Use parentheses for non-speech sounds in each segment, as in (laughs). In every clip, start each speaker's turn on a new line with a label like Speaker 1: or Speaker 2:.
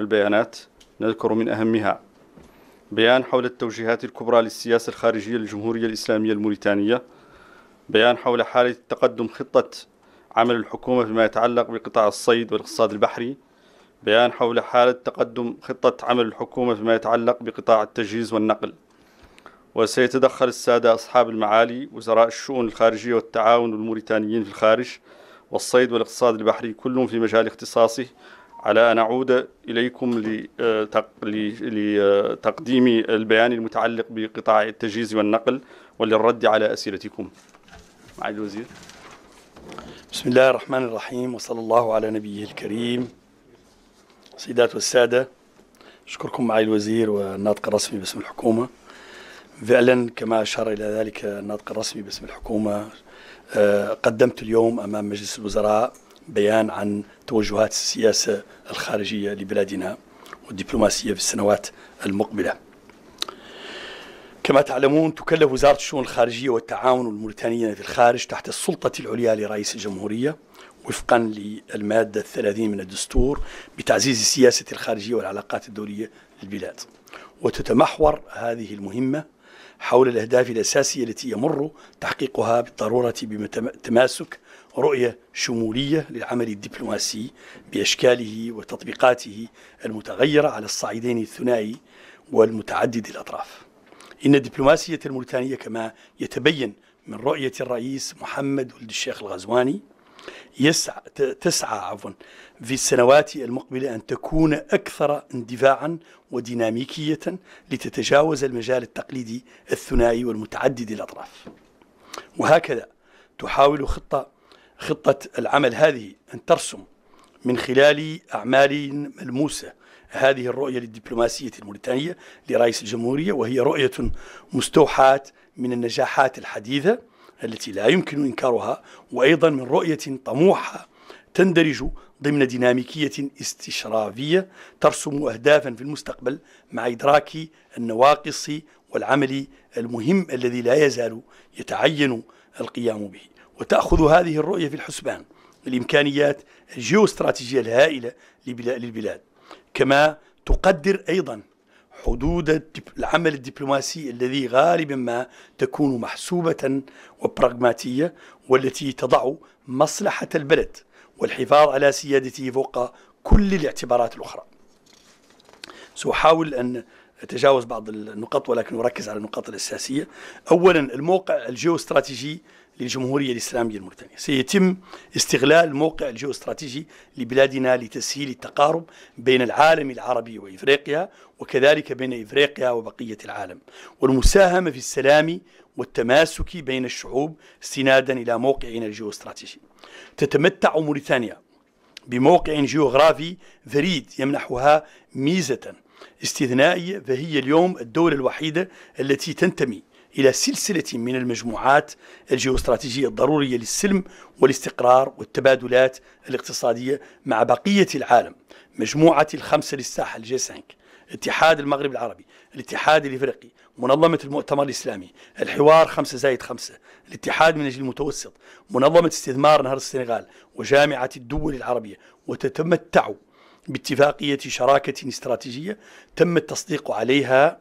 Speaker 1: البيانات نذكر من أهمها بيان حول التوجيهات الكبرى للسياسة الخارجية للجمهورية الإسلامية الموريتانية بيان حول حالة تقدم خطة عمل الحكومة فيما يتعلق بقطاع الصيد والاقتصاد البحري بيان حول حالة تقدم خطة عمل الحكومة فيما يتعلق بقطاع التجهيز والنقل وسيتدخل السادة أصحاب المعالي وزراء الشؤون الخارجية والتعاون والموريتانيين في الخارج والصيد والاقتصاد البحري كلهم في مجال اختصاصه على أن أعود إليكم آه، لتقديم البيان المتعلق بقطاع التجهيز والنقل وللرد على أسئلتكم معالي الوزير بسم الله الرحمن الرحيم وصلى الله على نبيه الكريم سيدات
Speaker 2: والسادة أشكركم معالي الوزير والناطق الرسمي باسم الحكومة فعلا كما أشار إلى ذلك الناطق الرسمي باسم الحكومة آه، قدمت اليوم أمام مجلس الوزراء بيان عن توجهات السياسة الخارجية لبلادنا والدبلوماسية في السنوات المقبلة كما تعلمون تكلف وزارة الشؤون الخارجية والتعاون الموريتانية في الخارج تحت السلطة العليا لرئيس الجمهورية وفقا للمادة الثلاثين من الدستور بتعزيز السياسة الخارجية والعلاقات الدولية للبلاد وتتمحور هذه المهمة حول الأهداف الأساسية التي يمر تحقيقها بالضرورة بتماسك رؤية شمولية للعمل الدبلوماسي بأشكاله وتطبيقاته المتغيرة على الصعيدين الثنائي والمتعدد الأطراف إن الدبلوماسية الموريتانية كما يتبين من رؤية الرئيس محمد ولد الشيخ الغزواني يسعى تسعى عفوا في السنوات المقبلة أن تكون أكثر اندفاعا وديناميكية لتتجاوز المجال التقليدي الثنائي والمتعدد الأطراف وهكذا تحاول خطة خطة العمل هذه أن ترسم من خلال أعمال ملموسة هذه الرؤية للدبلوماسية الموريتانية لرئيس الجمهورية وهي رؤية مستوحاة من النجاحات الحديثة التي لا يمكن إنكارها وأيضا من رؤية طموحة تندرج ضمن ديناميكية استشرافية ترسم أهدافا في المستقبل مع إدراك النواقص والعمل المهم الذي لا يزال يتعين القيام به وتأخذ هذه الرؤية في الحسبان الإمكانيات الجيوستراتيجية الهائلة للبلاد كما تقدر أيضا حدود العمل الدبلوماسي الذي غالبا ما تكون محسوبة وبراغماتية والتي تضع مصلحة البلد والحفاظ على سيادته فوق كل الاعتبارات الأخرى سأحاول أن أتجاوز بعض النقاط ولكن أركز على النقاط الأساسية أولا الموقع الجيوستراتيجي للجمهورية الإسلامية الموريتانية سيتم استغلال موقع استراتيجي لبلادنا لتسهيل التقارب بين العالم العربي وإفريقيا وكذلك بين إفريقيا وبقية العالم والمساهمة في السلام والتماسك بين الشعوب استنادا إلى موقعنا استراتيجي تتمتع موريتانيا بموقع جيوغرافي فريد يمنحها ميزة استثنائية فهي اليوم الدولة الوحيدة التي تنتمي إلى سلسلة من المجموعات الجيوستراتيجية الضرورية للسلم والاستقرار والتبادلات الاقتصادية مع بقية العالم مجموعة الخمسة للساحة جي 5 اتحاد المغرب العربي الاتحاد الإفريقي منظمة المؤتمر الإسلامي الحوار خمسة زايد خمسة الاتحاد من أجل المتوسط منظمة استثمار نهر السنغال وجامعة الدول العربية وتتمتع باتفاقية شراكة استراتيجية تم التصديق عليها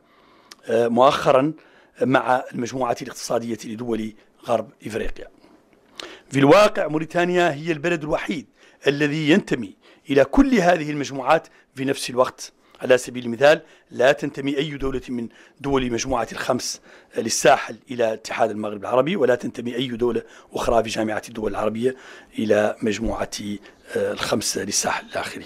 Speaker 2: آه، مؤخرا مع المجموعة الاقتصادية لدول غرب إفريقيا في الواقع موريتانيا هي البلد الوحيد الذي ينتمي إلى كل هذه المجموعات في نفس الوقت على سبيل المثال لا تنتمي أي دولة من دول مجموعة الخمس للساحل إلى اتحاد المغرب العربي ولا تنتمي أي دولة أخرى في جامعة الدول العربية إلى مجموعة آه، الخمسة للساحل الآخري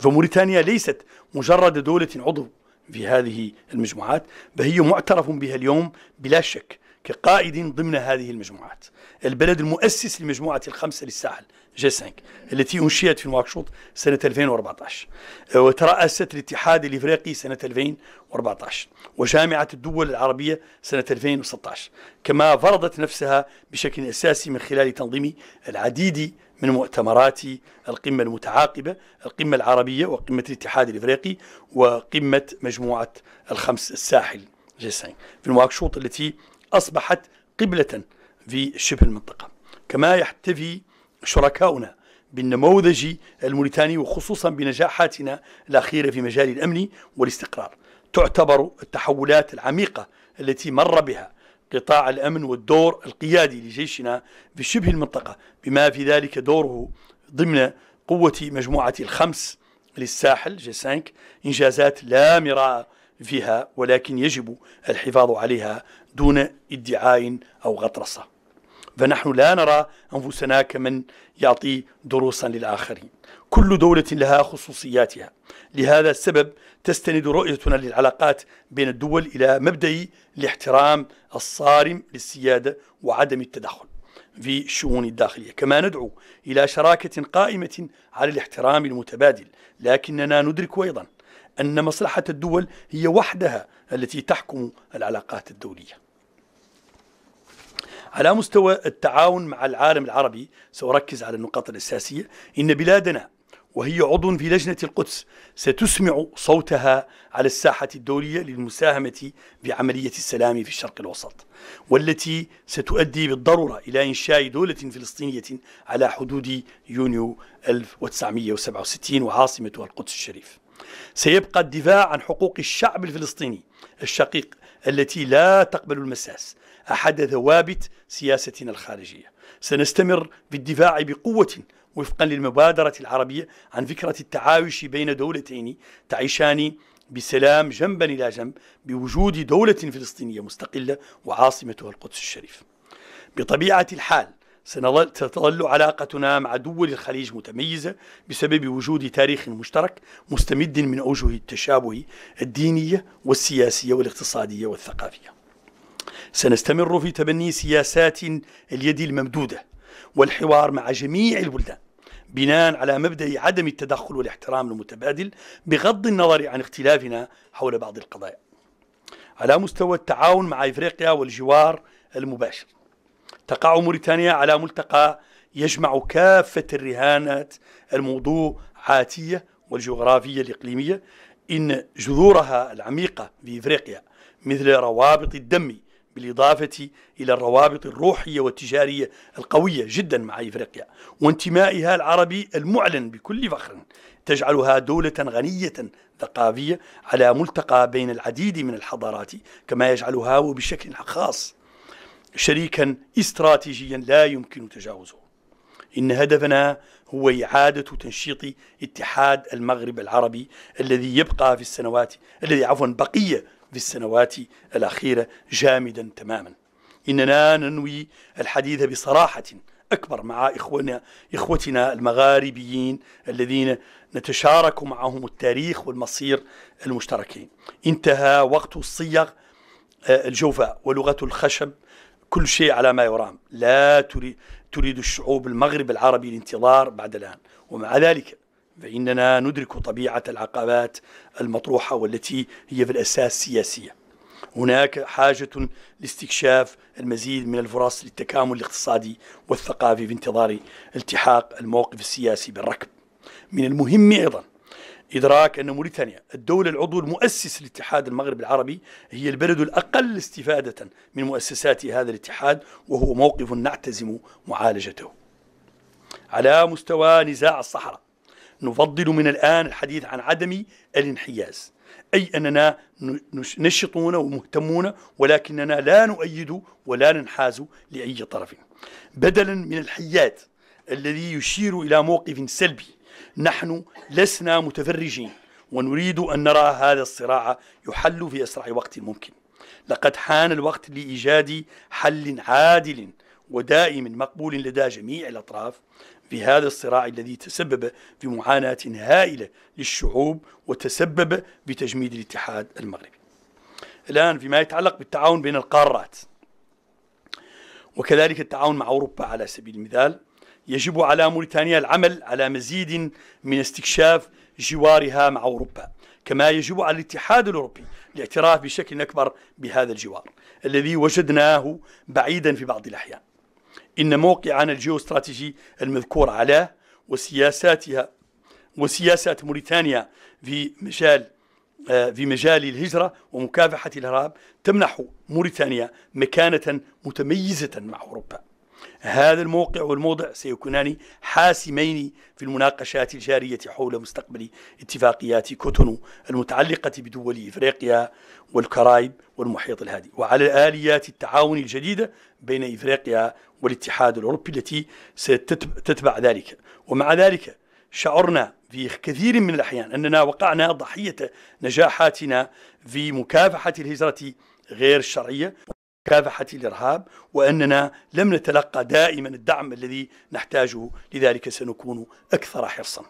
Speaker 2: فموريتانيا ليست مجرد دولة عضو في هذه المجموعات فهي معترف بها اليوم بلا شك كقائد ضمن هذه المجموعات البلد المؤسس لمجموعة الخمسة للساحل جي 5 التي أنشئت في نواكشوط سنة 2014 آه، وترأست الاتحاد الإفريقي سنة 2014 وجامعة الدول العربية سنة 2016 كما فرضت نفسها بشكل أساسي من خلال تنظيم العديد من مؤتمرات القمة المتعاقبة القمة العربية وقمة الاتحاد الإفريقي وقمة مجموعة الخمس الساحل جيسين في المواكشوط التي أصبحت قبلة في شبه المنطقة كما يحتفي شركاؤنا بالنموذج الموريتاني وخصوصا بنجاحاتنا الأخيرة في مجال الأمن والاستقرار تعتبر التحولات العميقة التي مر بها قطاع الأمن والدور القيادي لجيشنا في شبه المنطقة بما في ذلك دوره ضمن قوة مجموعة الخمس للساحل جي إنجازات لا مراء فيها ولكن يجب الحفاظ عليها دون ادعاء أو غطرسة فنحن لا نرى أنفسنا كمن يعطي دروسا للآخرين كل دولة لها خصوصياتها لهذا السبب تستند رؤيتنا للعلاقات بين الدول إلى مبدأ الاحترام الصارم للسيادة وعدم التدخل في الشؤون الداخلية كما ندعو إلى شراكة قائمة على الاحترام المتبادل لكننا ندرك أيضا أن مصلحة الدول هي وحدها التي تحكم العلاقات الدولية على مستوى التعاون مع العالم العربي سأركز على النقاط الأساسية إن بلادنا وهي عضو في لجنة القدس ستسمع صوتها على الساحة الدولية للمساهمة في عملية السلام في الشرق الوسط والتي ستؤدي بالضرورة إلى إنشاء دولة فلسطينية على حدود يونيو 1967 وعاصمتها القدس الشريف سيبقى الدفاع عن حقوق الشعب الفلسطيني الشقيق التي لا تقبل المساس أحد ثوابت سياستنا الخارجية سنستمر في الدفاع بقوة وفقا للمبادرة العربية عن فكرة التعايش بين دولتين تعيشان بسلام جنبا إلى جنب بوجود دولة فلسطينية مستقلة وعاصمتها القدس الشريف بطبيعة الحال ستظل علاقتنا مع دول الخليج متميزة بسبب وجود تاريخ مشترك مستمد من أوجه التشابه الدينية والسياسية والاقتصادية والثقافية. سنستمر في تبني سياسات اليد الممدودة والحوار مع جميع البلدان بناء على مبدأ عدم التدخل والاحترام المتبادل بغض النظر عن اختلافنا حول بعض القضايا. على مستوى التعاون مع افريقيا والجوار المباشر تقع موريتانيا على ملتقى يجمع كافة الرهانات الموضوعاتية والجغرافية الإقليمية إن جذورها العميقة في إفريقيا مثل روابط الدم بالإضافة إلى الروابط الروحية والتجارية القوية جدا مع إفريقيا وانتمائها العربي المعلن بكل فخر تجعلها دولة غنية ثقافية على ملتقى بين العديد من الحضارات كما يجعلها وبشكل خاص شريكا استراتيجيا لا يمكن تجاوزه إن هدفنا هو إعادة تنشيط اتحاد المغرب العربي الذي يبقى في السنوات الذي عفوا بقي في السنوات الأخيرة جامدا تماما إننا ننوي الحديث بصراحة أكبر مع إخونا إخوتنا المغاربيين الذين نتشارك معهم التاريخ والمصير المشتركين انتهى وقت الصيغ آه، الجوفاء ولغة الخشب كل شيء على ما يرام لا تريد, تريد الشعوب المغرب العربي الانتظار بعد الآن ومع ذلك فإننا ندرك طبيعة العقبات المطروحة والتي هي في الأساس سياسية هناك حاجة لاستكشاف المزيد من الفرص للتكامل الاقتصادي والثقافي في انتظار التحاق الموقف السياسي بالركب من المهم أيضاً إدراك أن موريتانيا الدولة العضو المؤسس للاتحاد المغرب العربي هي البلد الأقل استفادة من مؤسسات هذا الاتحاد وهو موقف نعتزم معالجته على مستوى نزاع الصحراء نفضل من الآن الحديث عن عدم الانحياز أي أننا نشطون ومهتمون ولكننا لا نؤيد ولا ننحاز لأي طرف بدلا من الحياد الذي يشير إلى موقف سلبي نحن لسنا متفرجين ونريد أن نرى هذا الصراع يحل في أسرع وقت ممكن لقد حان الوقت لإيجاد حل عادل ودائم مقبول لدى جميع الأطراف في هذا الصراع الذي تسبب في معاناة هائلة للشعوب وتسبب في تجميد الاتحاد المغربي الآن فيما يتعلق بالتعاون بين القارات وكذلك التعاون مع أوروبا على سبيل المثال يجب على موريتانيا العمل على مزيد من استكشاف جوارها مع أوروبا كما يجب على الاتحاد الأوروبي الاعتراف بشكل أكبر بهذا الجوار الذي وجدناه بعيدا في بعض الأحيان إن موقعنا الجيوستراتيجي المذكور علاه وسياساتها وسياسات موريتانيا في مجال آه، في مجال الهجرة ومكافحة الإرهاب تمنح موريتانيا مكانة متميزة مع أوروبا هذا الموقع والموضع سيكونان حاسمين في المناقشات الجارية حول مستقبل اتفاقيات كوتونو المتعلقة بدول إفريقيا والكرايب والمحيط الهادي وعلى آليات التعاون الجديدة بين إفريقيا والاتحاد الأوروبي التي ستتبع ذلك ومع ذلك شعرنا في كثير من الأحيان أننا وقعنا ضحية نجاحاتنا في مكافحة الهجرة غير الشرعية مكافحة الإرهاب وأننا لم نتلقى دائما الدعم الذي نحتاجه لذلك سنكون أكثر حرصا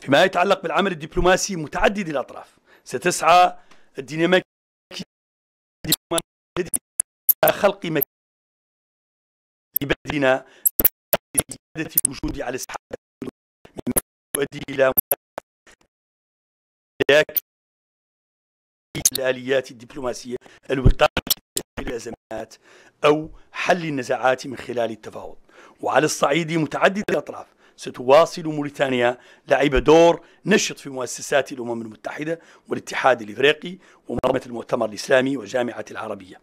Speaker 2: فيما يتعلق بالعمل الدبلوماسي متعدد الأطراف ستسعى الديناميكية خلق مكان لبلدنا الوجود على الساحة يؤدي إلى لكن الآليات الدبلوماسية الوقاية الأزمات أو حل النزاعات من خلال التفاوض وعلى الصعيد متعدد الأطراف ستواصل موريتانيا لعب دور نشط في مؤسسات الأمم المتحدة والاتحاد الإفريقي ومنظمة المؤتمر الإسلامي والجامعة العربية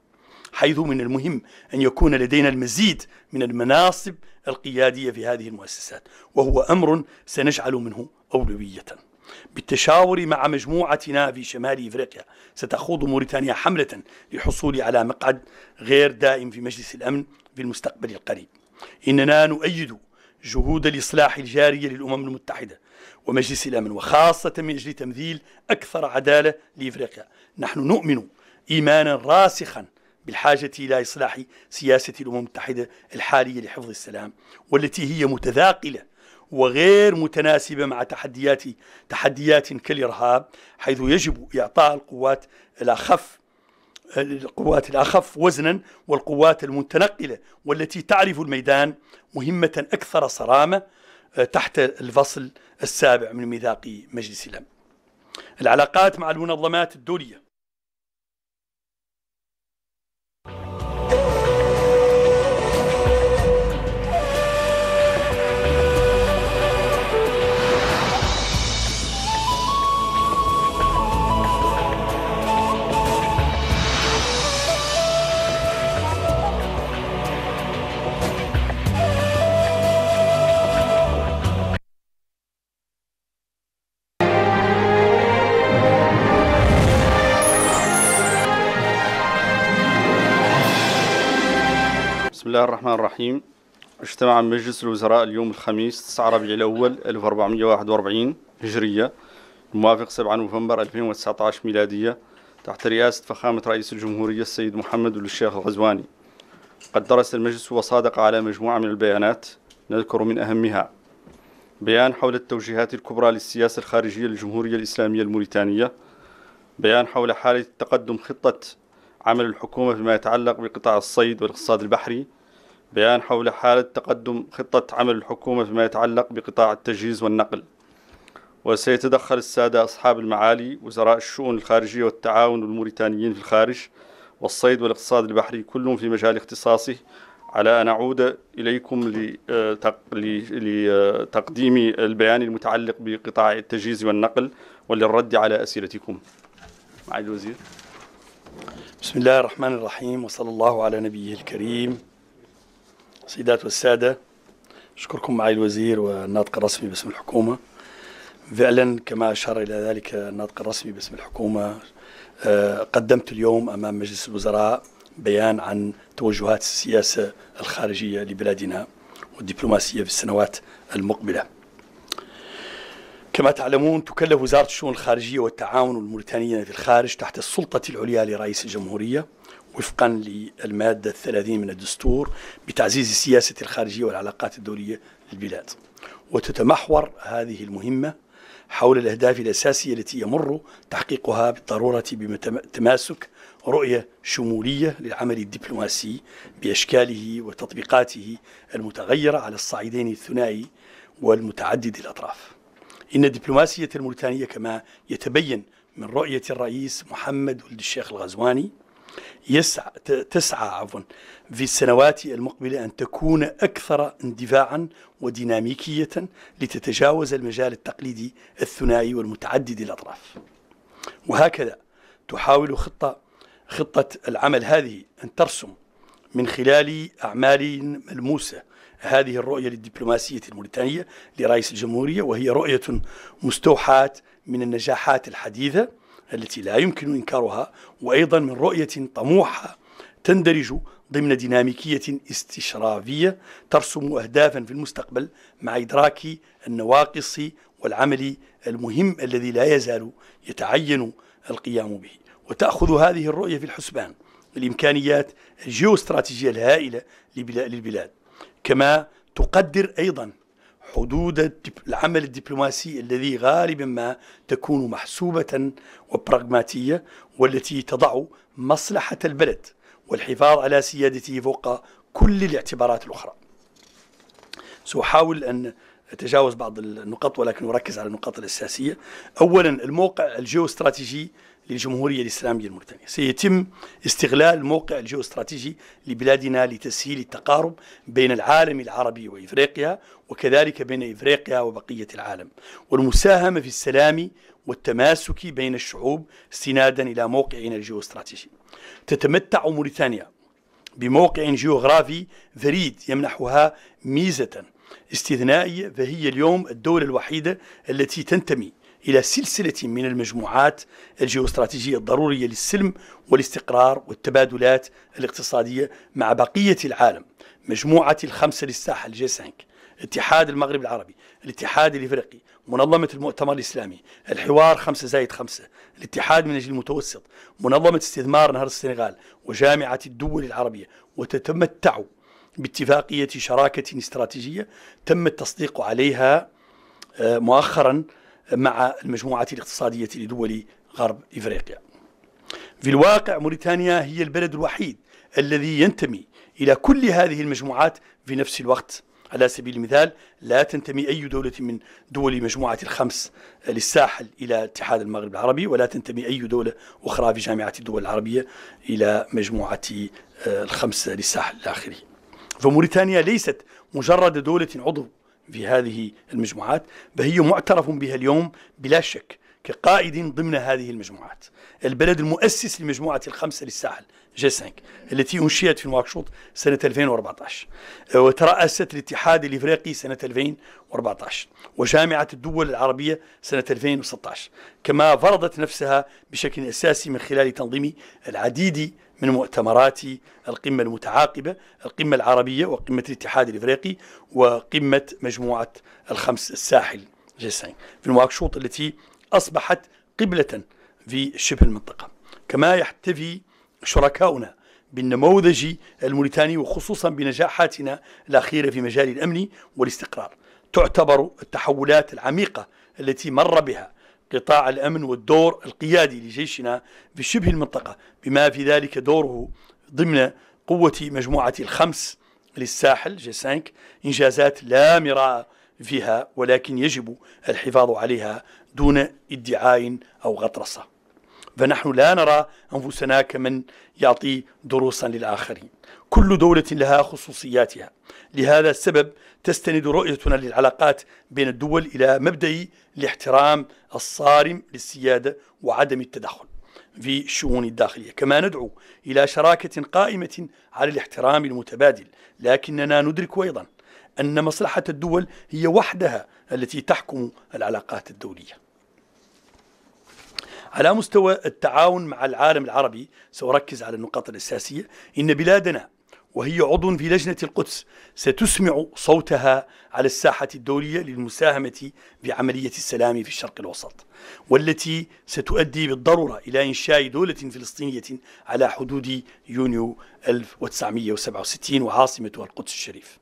Speaker 2: حيث من المهم أن يكون لدينا المزيد من المناصب القيادية في هذه المؤسسات وهو أمر سنجعل منه أولوية بالتشاور مع مجموعتنا في شمال افريقيا ستخوض موريتانيا حمله للحصول على مقعد غير دائم في مجلس الامن في المستقبل القريب. اننا نؤيد جهود الاصلاح الجاريه للامم المتحده ومجلس الامن وخاصه من اجل تمثيل اكثر عداله لافريقيا. نحن نؤمن ايمانا راسخا بالحاجة إلى إصلاح سياسة الأمم المتحدة الحالية لحفظ السلام والتي هي متثاقلة وغير متناسبة مع تحديات تحديات كالإرهاب حيث يجب إعطاء القوات الأخف القوات الأخف وزنا والقوات المتنقلة والتي تعرف الميدان مهمة أكثر صرامة آه، تحت الفصل السابع من ميثاق مجلس الأمن العلاقات مع المنظمات الدولية
Speaker 1: بسم الله الرحمن الرحيم اجتمع مجلس الوزراء اليوم الخميس 9 ربيع الأول 1441 هجرية الموافق 7 نوفمبر 2019 ميلادية تحت رئاسة فخامة رئيس الجمهورية السيد محمد بن الشيخ الغزواني قد درس المجلس وصادق على مجموعة من البيانات نذكر من أهمها بيان حول التوجيهات الكبرى للسياسة الخارجية للجمهورية الإسلامية الموريتانية بيان حول حالة تقدم خطة عمل الحكومة فيما يتعلق بقطاع الصيد والاقتصاد البحري بيان حول حالة تقدم خطة عمل الحكومة فيما يتعلق بقطاع التجهيز والنقل وسيتدخل السادة أصحاب المعالي وزراء الشؤون الخارجية والتعاون والموريتانيين في الخارج والصيد والاقتصاد البحري كلهم في مجال اختصاصه على أن أعود إليكم لتقديم البيان المتعلق بقطاع التجهيز والنقل وللرد على أسئلتكم معالي الوزير بسم الله الرحمن
Speaker 2: الرحيم وصلى الله على نبيه الكريم سيدات والسادة أشكركم معالي الوزير والناطق الرسمي باسم الحكومة فعلا كما أشار إلى ذلك الناطق الرسمي باسم الحكومة آه، قدمت اليوم أمام مجلس الوزراء بيان عن توجهات السياسة الخارجية لبلادنا والدبلوماسية في السنوات المقبلة كما تعلمون تكلف وزارة الشؤون الخارجية والتعاون الموريتانية في الخارج تحت السلطة العليا لرئيس الجمهورية وفقا للمادة الثلاثين من الدستور بتعزيز السياسة الخارجية والعلاقات الدولية للبلاد وتتمحور هذه المهمة حول الأهداف الأساسية التي يمر تحقيقها بالضرورة بتماسك رؤية شمولية للعمل الدبلوماسي بأشكاله وتطبيقاته المتغيرة على الصعيدين الثنائي والمتعدد الأطراف إن الدبلوماسية الموريتانية كما يتبين من رؤية الرئيس محمد ولد الشيخ الغزواني يسعى تسعى عفوا في السنوات المقبلة أن تكون أكثر اندفاعا وديناميكية لتتجاوز المجال التقليدي الثنائي والمتعدد الأطراف وهكذا تحاول خطة خطة العمل هذه أن ترسم من خلال أعمال ملموسة هذه الرؤية للدبلوماسية الموريتانية لرئيس الجمهورية وهي رؤية مستوحاة من النجاحات الحديثة التي لا يمكن إنكارها وأيضا من رؤية طموحة تندرج ضمن ديناميكية استشرافية ترسم أهدافا في المستقبل مع إدراك النواقص والعمل المهم الذي لا يزال يتعين القيام به وتأخذ هذه الرؤية في الحسبان الإمكانيات الجيوستراتيجية الهائلة للبلاد كما تقدر أيضا حدود العمل الدبلوماسي الذي غالبا ما تكون محسوبة وبراغماتية والتي تضع مصلحة البلد والحفاظ على سيادته فوق كل الاعتبارات الأخرى سأحاول أن أتجاوز بعض النقاط ولكن أركز على النقاط الأساسية أولا الموقع الجيوستراتيجي للجمهورية الإسلامية الموريتانية سيتم استغلال الموقع الجيوستراتيجي لبلادنا لتسهيل التقارب بين العالم العربي وإفريقيا وكذلك بين إفريقيا وبقية العالم والمساهمة في السلام والتماسك بين الشعوب استنادا إلى موقعنا الجيوستراتيجي تتمتع موريتانيا بموقع جيوغرافي فريد يمنحها ميزة استثنائية فهي اليوم الدولة الوحيدة التي تنتمي إلى سلسلة من المجموعات الجيوستراتيجية الضرورية للسلم والاستقرار والتبادلات الاقتصادية مع بقية العالم مجموعة الخمسة للساحة الجي 5 اتحاد المغرب العربي الاتحاد الإفريقي منظمة المؤتمر الإسلامي الحوار خمسة زايد خمسة الاتحاد من أجل المتوسط منظمة استثمار نهر السنغال وجامعة الدول العربية وتتمتع باتفاقية شراكة استراتيجية تم التصديق عليها آه، مؤخرا مع المجموعات الاقتصادية لدول غرب إفريقيا في الواقع موريتانيا هي البلد الوحيد الذي ينتمي إلى كل هذه المجموعات في نفس الوقت على سبيل المثال لا تنتمي أي دولة من دول مجموعة الخمس للساحل إلى اتحاد المغرب العربي ولا تنتمي أي دولة أخرى في جامعة الدول العربية إلى مجموعة آه، الخمس للساحل الآخري فموريتانيا ليست مجرد دولة عضو في هذه المجموعات فهي معترف بها اليوم بلا شك كقائد ضمن هذه المجموعات البلد المؤسس لمجموعة الخمسة للساحل جي 5 التي أنشئت في نواكشوط سنة 2014 وترأست الاتحاد الإفريقي سنة 2014 وجامعة الدول العربية سنة 2016 كما فرضت نفسها بشكل أساسي من خلال تنظيم العديد من مؤتمرات القمة المتعاقبة القمة العربية وقمة الاتحاد الإفريقي وقمة مجموعة الخمس الساحل جسعين في المواكشوط التي أصبحت قبلة في شبه المنطقة كما يحتفي شركاؤنا بالنموذج الموريتاني وخصوصا بنجاحاتنا الأخيرة في مجال الأمن والاستقرار تعتبر التحولات العميقة التي مر بها قطاع الأمن والدور القيادي لجيشنا في شبه المنطقة بما في ذلك دوره ضمن قوة مجموعة الخمس للساحل جسانك إنجازات لا مراء فيها ولكن يجب الحفاظ عليها دون ادعاء أو غطرسة فنحن لا نرى أنفسنا كمن يعطي دروسا للآخرين كل دولة لها خصوصياتها لهذا السبب تستند رؤيتنا للعلاقات بين الدول إلى مبدأ الاحترام الصارم للسيادة وعدم التدخل في الشؤون الداخلية كما ندعو إلى شراكة قائمة على الاحترام المتبادل لكننا ندرك أيضا أن مصلحة الدول هي وحدها التي تحكم العلاقات الدولية على مستوى التعاون مع العالم العربي سأركز على النقاط الأساسية إن بلادنا وهي عضو في لجنة القدس ستسمع صوتها على الساحة الدولية للمساهمة بعملية السلام في الشرق الأوسط والتي ستؤدي بالضرورة إلى إنشاء دولة فلسطينية على حدود يونيو 1967 وعاصمتها القدس الشريف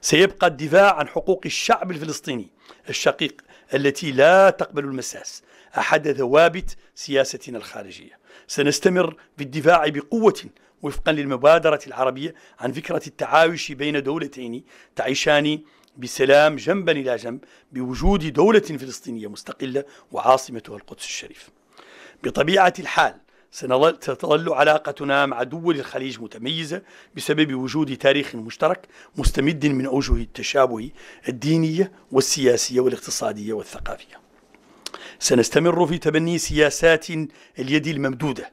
Speaker 2: سيبقى الدفاع عن حقوق الشعب الفلسطيني الشقيق التي لا تقبل المساس أحد ثوابت سياستنا الخارجية سنستمر بالدفاع بقوة وفقا للمبادرة العربية عن فكرة التعايش بين دولتين تعيشان بسلام جنبا إلى جنب بوجود دولة فلسطينية مستقلة وعاصمتها القدس الشريف بطبيعة الحال ستظل علاقتنا مع دول الخليج متميزة بسبب وجود تاريخ مشترك مستمد من أوجه التشابه الدينية والسياسية والاقتصادية والثقافية سنستمر في تبني سياسات اليد الممدودة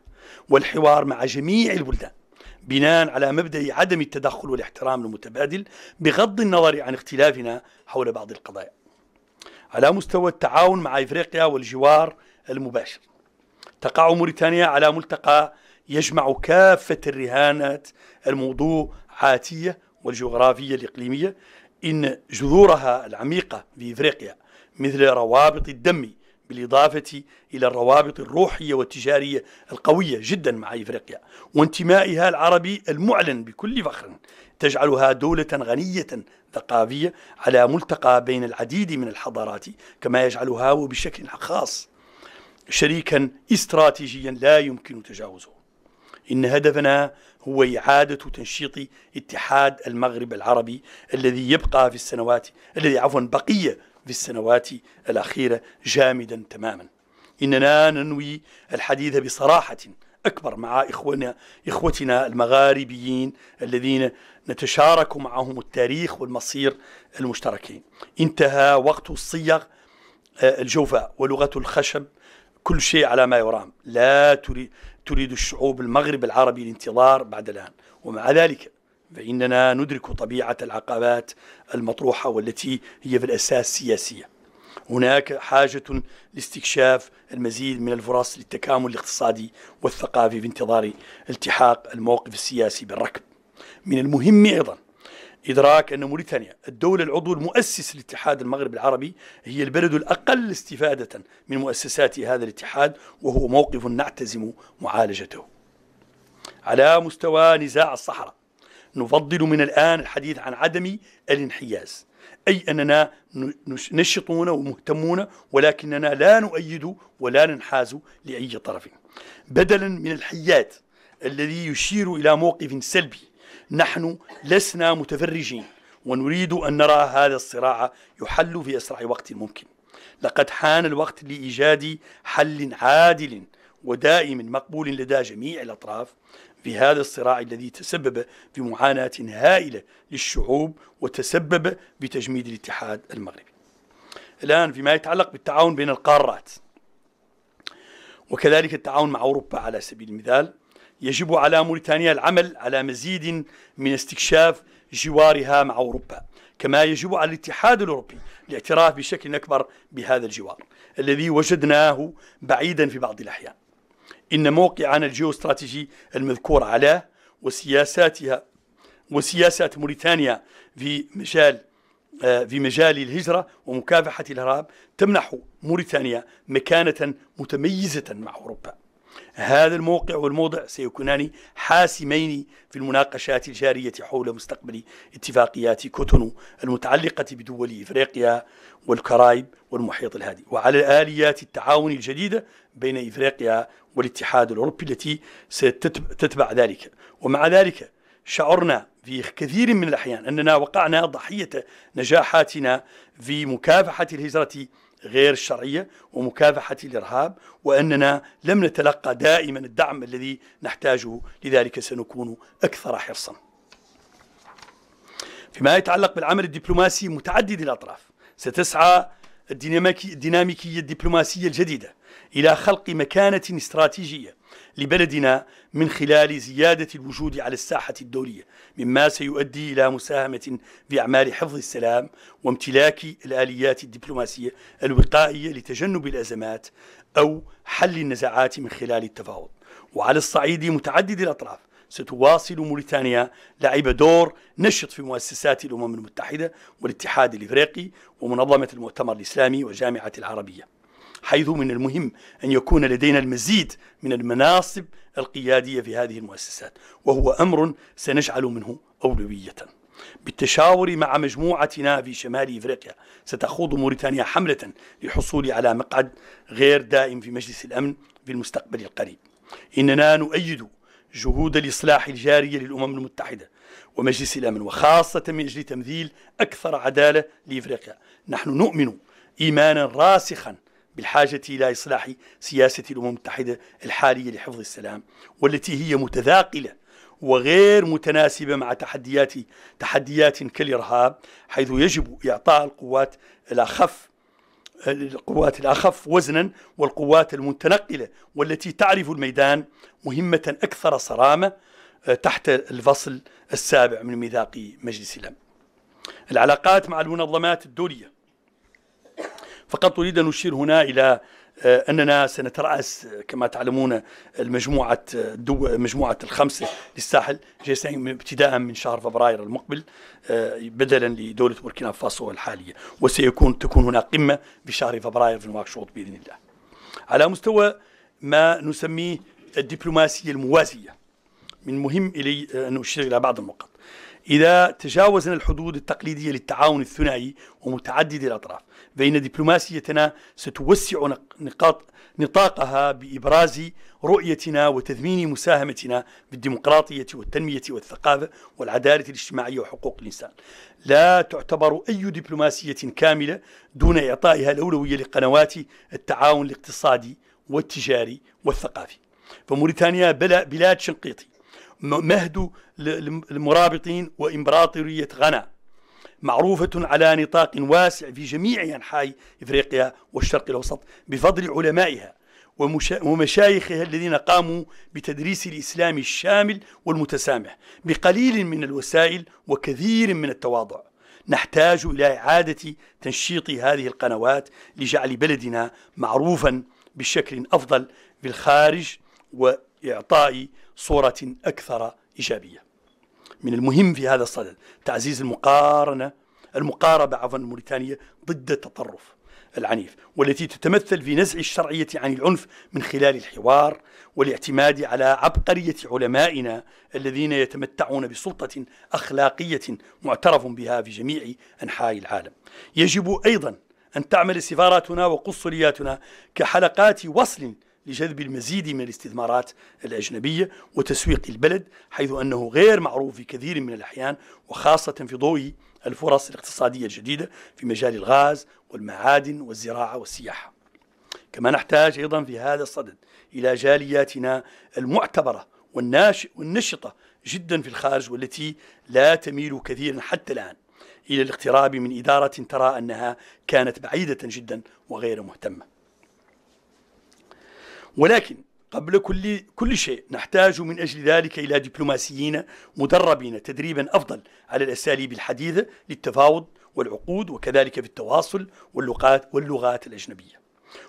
Speaker 2: والحوار مع جميع البلدان بناء على مبدأ عدم التدخل والاحترام المتبادل بغض النظر عن اختلافنا حول بعض القضايا على مستوى التعاون مع إفريقيا والجوار المباشر تقع موريتانيا على ملتقى يجمع كافة الرهانات الموضوعاتية والجغرافية الإقليمية إن جذورها العميقة في إفريقيا مثل روابط الدم بالإضافة إلى الروابط الروحية والتجارية القوية جدا مع إفريقيا وانتمائها العربي المعلن بكل فخر تجعلها دولة غنية ثقافية على ملتقى بين العديد من الحضارات كما يجعلها وبشكل خاص شريكا استراتيجيا لا يمكن تجاوزه إن هدفنا هو إعادة تنشيط اتحاد المغرب العربي الذي يبقى في السنوات الذي عفوا بقية في السنوات الأخيرة جامدا تماما إننا ننوي الحديث بصراحة أكبر مع إخوانا إخوتنا المغاربيين الذين نتشارك معهم التاريخ والمصير المشتركين انتهى وقت الصيغ آه، الجوفاء ولغة الخشب كل شيء على ما يرام لا تريد الشعوب المغرب العربي الانتظار بعد الآن ومع ذلك فإننا ندرك طبيعة العقبات المطروحة والتي هي في الأساس سياسية هناك حاجة لاستكشاف المزيد من الفرص للتكامل الاقتصادي والثقافي في انتظار التحاق الموقف السياسي بالركب من المهم أيضا إدراك أن موريتانيا الدولة العضو المؤسس لاتحاد المغرب العربي هي البلد الأقل استفادة من مؤسسات هذا الاتحاد وهو موقف نعتزم معالجته على مستوى نزاع الصحراء نفضل من الآن الحديث عن عدم الانحياز أي أننا نشطون ومهتمون ولكننا لا نؤيد ولا ننحاز لأي طرف بدلا من الحياد الذي يشير إلى موقف سلبي نحن لسنا متفرجين ونريد أن نرى هذا الصراع يحل في أسرع وقت ممكن لقد حان الوقت لإيجاد حل عادل ودائم مقبول لدى جميع الأطراف في هذا الصراع الذي تسبب بمعاناة هائلة للشعوب وتسبب بتجميد الاتحاد المغربي الآن فيما يتعلق بالتعاون بين القارات وكذلك التعاون مع أوروبا على سبيل المثال يجب على موريتانيا العمل على مزيد من استكشاف جوارها مع أوروبا كما يجب على الاتحاد الأوروبي الاعتراف بشكل أكبر بهذا الجوار الذي وجدناه بعيدا في بعض الأحيان إن موقعنا الجيوستراتيجي المذكور علاه وسياساتها وسياسات موريتانيا في مجال آه، في مجال الهجرة ومكافحة الإرهاب تمنح موريتانيا مكانة متميزة مع أوروبا هذا الموقع والموضع سيكونان حاسمين في المناقشات الجارية حول مستقبل اتفاقيات كوتونو المتعلقة بدول إفريقيا والكرايب والمحيط الهادي وعلى آليات التعاون الجديدة بين إفريقيا والاتحاد الأوروبي التي ستتبع ذلك ومع ذلك شعرنا في كثير من الأحيان أننا وقعنا ضحية نجاحاتنا في مكافحة الهجرة غير الشرعية ومكافحة الإرهاب وأننا لم نتلقى دائما الدعم الذي نحتاجه لذلك سنكون أكثر حرصا فيما يتعلق بالعمل الدبلوماسي متعدد الأطراف ستسعى الديناميكية الدبلوماسية الجديدة إلى خلق مكانة استراتيجية لبلدنا من خلال زيادة الوجود على الساحة الدولية مما سيؤدي إلى مساهمة في أعمال حفظ السلام وامتلاك الآليات الدبلوماسية الوقائية لتجنب الأزمات أو حل النزاعات من خلال التفاوض وعلى الصعيد متعدد الأطراف ستواصل موريتانيا لعب دور نشط في مؤسسات الأمم المتحدة والاتحاد الإفريقي ومنظمة المؤتمر الإسلامي والجامعة العربية حيث من المهم أن يكون لدينا المزيد من المناصب القيادية في هذه المؤسسات وهو أمر سنجعل منه أولوية بالتشاور مع مجموعتنا في شمال افريقيا ستخوض موريتانيا حمله للحصول على مقعد غير دائم في مجلس الامن في المستقبل القريب. اننا نؤيد جهود الاصلاح الجاريه للامم المتحده ومجلس الامن وخاصه من اجل تمثيل اكثر عداله لافريقيا. نحن نؤمن ايمانا راسخا بالحاجة إلى إصلاح سياسة الأمم المتحدة الحالية لحفظ السلام والتي هي متثاقلة وغير متناسبة مع تحديات تحديات كالإرهاب حيث يجب إعطاء القوات الأخف القوات الأخف وزنا والقوات المتنقلة والتي تعرف الميدان مهمة أكثر صرامة آه، تحت الفصل السابع من ميثاق مجلس الأمن العلاقات مع المنظمات الدولية فقط أريد أن أشير هنا إلى آه، أننا سنترأس آه، كما تعلمون المجموعة الدو آه، مجموعة الخمسة للساحل جيسين ابتداء من شهر فبراير المقبل بدلا لدولة بوركينا فاسو الحالية وسيكون تكون هناك قمة في شهر فبراير في نواكشوط بإذن الله على مستوى ما نسميه الدبلوماسية الموازية من مهم إلي أن أشير إلى بعض النقط إذا تجاوزنا الحدود التقليدية للتعاون الثنائي ومتعدد الأطراف فإن دبلوماسيتنا ستوسع نقاط نطاقها بإبراز رؤيتنا وتثمين مساهمتنا بالديمقراطية والتنمية والثقافة والعدالة الاجتماعية وحقوق الإنسان لا تعتبر أي دبلوماسية كاملة دون إعطائها الأولوية لقنوات التعاون الاقتصادي والتجاري والثقافي فموريتانيا بلاد شنقيطي مهد المرابطين وإمبراطورية غنى معروفة على نطاق واسع في جميع أنحاء إفريقيا والشرق الأوسط بفضل علمائها ومشايخها الذين قاموا بتدريس الإسلام الشامل والمتسامح بقليل من الوسائل وكثير من التواضع نحتاج إلى إعادة تنشيط هذه القنوات لجعل بلدنا معروفا بشكل أفضل في الخارج وإعطاء صورة أكثر إيجابية من المهم في هذا الصدد تعزيز المقارنة المقاربة عفوا الموريتانية ضد التطرف العنيف والتي تتمثل في نزع الشرعية عن العنف من خلال الحوار والاعتماد على عبقرية علمائنا الذين يتمتعون بسلطة أخلاقية معترف بها في جميع أنحاء العالم يجب أيضا أن تعمل سفاراتنا وقصلياتنا كحلقات وصل لجذب المزيد من الاستثمارات الأجنبية وتسويق البلد حيث أنه غير معروف في كثير من الأحيان وخاصة في ضوء الفرص الاقتصادية الجديدة في مجال الغاز والمعادن والزراعة والسياحة كما نحتاج أيضا في هذا الصدد إلى جالياتنا المعتبرة والنشطة جدا في الخارج والتي لا تميل كثيرا حتى الآن إلى الاقتراب من إدارة ترى أنها كانت بعيدة جدا وغير مهتمة ولكن قبل كل كل شيء نحتاج من اجل ذلك الى دبلوماسيين مدربين تدريبا افضل على الاساليب الحديثه للتفاوض والعقود وكذلك في التواصل واللغات واللغات الاجنبيه.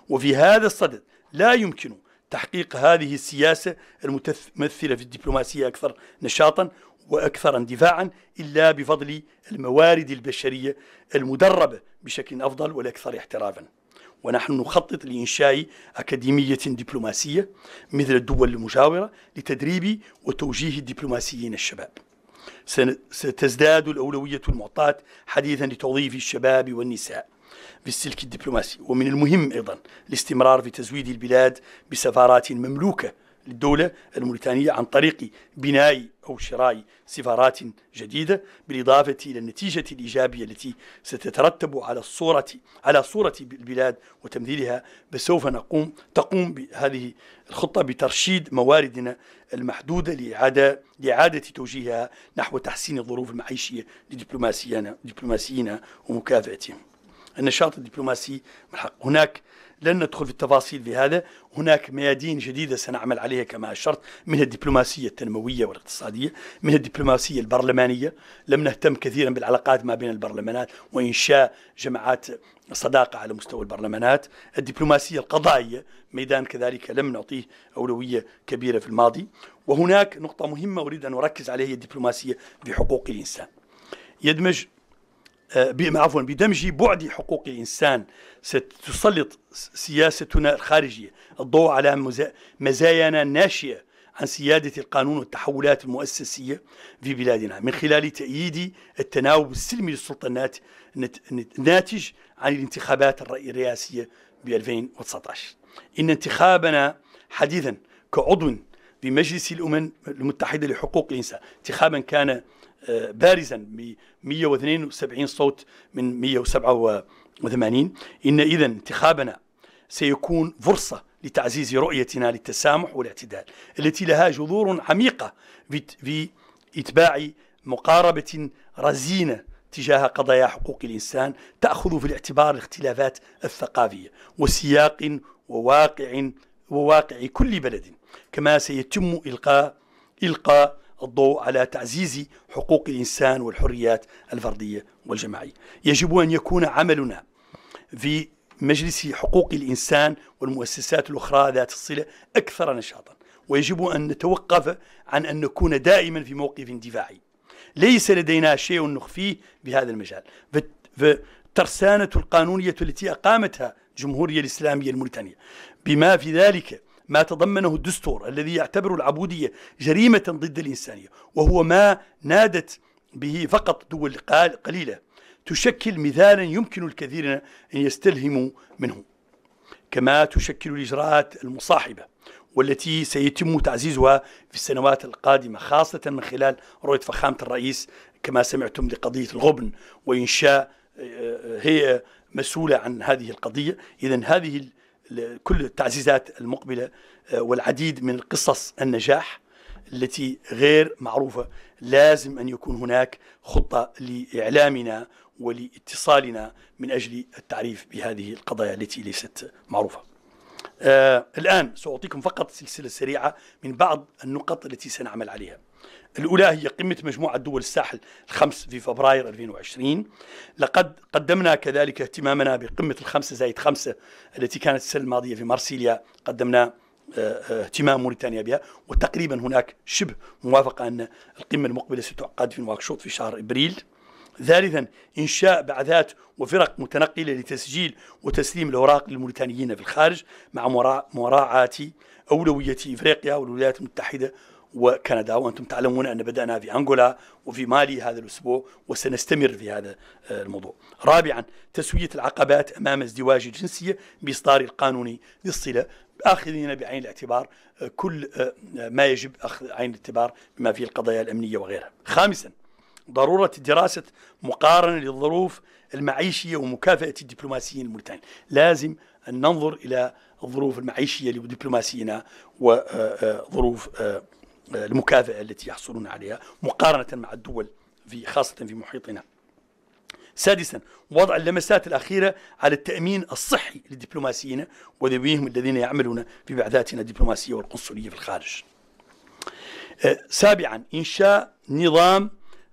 Speaker 2: وفي هذا الصدد لا يمكن تحقيق هذه السياسه المتمثله في الدبلوماسيه اكثر نشاطا واكثر اندفاعا الا بفضل الموارد البشريه المدربه بشكل افضل والاكثر احترافا. ونحن نخطط لإنشاء أكاديمية دبلوماسية مثل الدول المجاورة لتدريب وتوجيه الدبلوماسيين الشباب ستزداد الأولوية المعطاة حديثا لتوظيف الشباب والنساء في السلك الدبلوماسي ومن المهم أيضا الاستمرار في تزويد البلاد بسفارات مملوكة للدولة الموريتانية عن طريق بناء أو شراء سفارات جديدة بالإضافة إلى النتيجة الإيجابية التي ستترتب على الصورة على صورة البلاد وتمثيلها فسوف نقوم تقوم بهذه الخطة بترشيد مواردنا المحدودة لإعادة لإعادة توجيهها نحو تحسين الظروف المعيشية لدبلوماسينا دبلوماسينا ومكافأتهم النشاط الدبلوماسي من حق هناك لن ندخل في التفاصيل في هذا هناك ميادين جديدة سنعمل عليها كما أشرت من الدبلوماسية التنموية والاقتصادية من الدبلوماسية البرلمانية لم نهتم كثيرا بالعلاقات ما بين البرلمانات وإنشاء جماعات صداقة على مستوى البرلمانات الدبلوماسية القضائية ميدان كذلك لم نعطيه أولوية كبيرة في الماضي وهناك نقطة مهمة أريد أن أركز عليها هي الدبلوماسية بحقوق الإنسان يدمج آه، عفوا بدمج بعد حقوق الإنسان ستسلط سياستنا الخارجية الضوء على مزايانا الناشئة عن سيادة القانون والتحولات المؤسسية في بلادنا من خلال تأييد التناوب السلمي للسلطه الناتج عن الانتخابات الرئاسية ب 2019 إن انتخابنا حديثا كعضو بمجلس الأمم المتحدة لحقوق الإنسان انتخابا كان بارزا ب 172 صوت من 187 إن إذا انتخابنا سيكون فرصة لتعزيز رؤيتنا للتسامح والاعتدال التي لها جذور عميقة في إتباع مقاربة رزينة تجاه قضايا حقوق الإنسان تأخذ في الاعتبار الاختلافات الثقافية وسياق وواقع وواقع كل بلد كما سيتم إلقاء إلقاء الضوء على تعزيز حقوق الإنسان والحريات الفردية والجماعية يجب أن يكون عملنا في مجلس حقوق الإنسان والمؤسسات الأخرى ذات الصلة أكثر نشاطا ويجب أن نتوقف عن أن نكون دائما في موقف دفاعي ليس لدينا شيء نخفيه بهذا المجال فالترسانة القانونية التي أقامتها الجمهورية الإسلامية الموريتانية بما في ذلك ما تضمنه الدستور الذي يعتبر العبودية جريمة ضد الإنسانية وهو ما نادت به فقط دول قليلة تشكل مثالا يمكن الكثير أن يستلهموا منه كما تشكل الإجراءات المصاحبة والتي سيتم تعزيزها في السنوات القادمة خاصة من خلال رؤية فخامة الرئيس كما سمعتم لقضية الغبن وإنشاء آه، آه، هي مسؤولة عن هذه القضية إذا هذه كل التعزيزات المقبلة آه، والعديد من قصص النجاح التي غير معروفة لازم أن يكون هناك خطة لإعلامنا ولاتصالنا من أجل التعريف بهذه القضايا التي ليست معروفة آه الآن سأعطيكم فقط سلسلة سريعة من بعض النقط التي سنعمل عليها الأولى هي قمة مجموعة دول الساحل الخمس في فبراير 2020 لقد قدمنا كذلك اهتمامنا بقمة الخمسة زائد خمسة التي كانت السنة الماضية في مارسيليا قدمنا آه، آه، اهتمام موريتانيا بها وتقريبا هناك شبه موافقة أن القمة المقبلة ستعقد في نواكشوط في شهر إبريل ثالثا إنشاء بعثات وفرق متنقلة لتسجيل وتسليم الأوراق للموريتانيين في الخارج مع مراعاة أولوية إفريقيا والولايات المتحدة وكندا وأنتم تعلمون أن بدأنا في أنغولا وفي مالي هذا الأسبوع وسنستمر في هذا آه، الموضوع رابعا تسوية العقبات أمام ازدواج الجنسية بإصدار القانون للصلة آخذين بعين الاعتبار آه، كل آه، ما يجب أخذ عين الاعتبار بما فيه القضايا الأمنية وغيرها خامسا ضرورة دراسة مقارنة للظروف المعيشية ومكافأة الدبلوماسيين الموريتانيين لازم أن ننظر إلى الظروف المعيشية لدبلوماسينا وظروف المكافأة التي يحصلون عليها مقارنة مع الدول في خاصة في محيطنا سادسا وضع اللمسات الأخيرة على التأمين الصحي للدبلوماسيين وذويهم الذين يعملون في بعثاتنا الدبلوماسية والقنصلية في الخارج آه، سابعا إنشاء نظام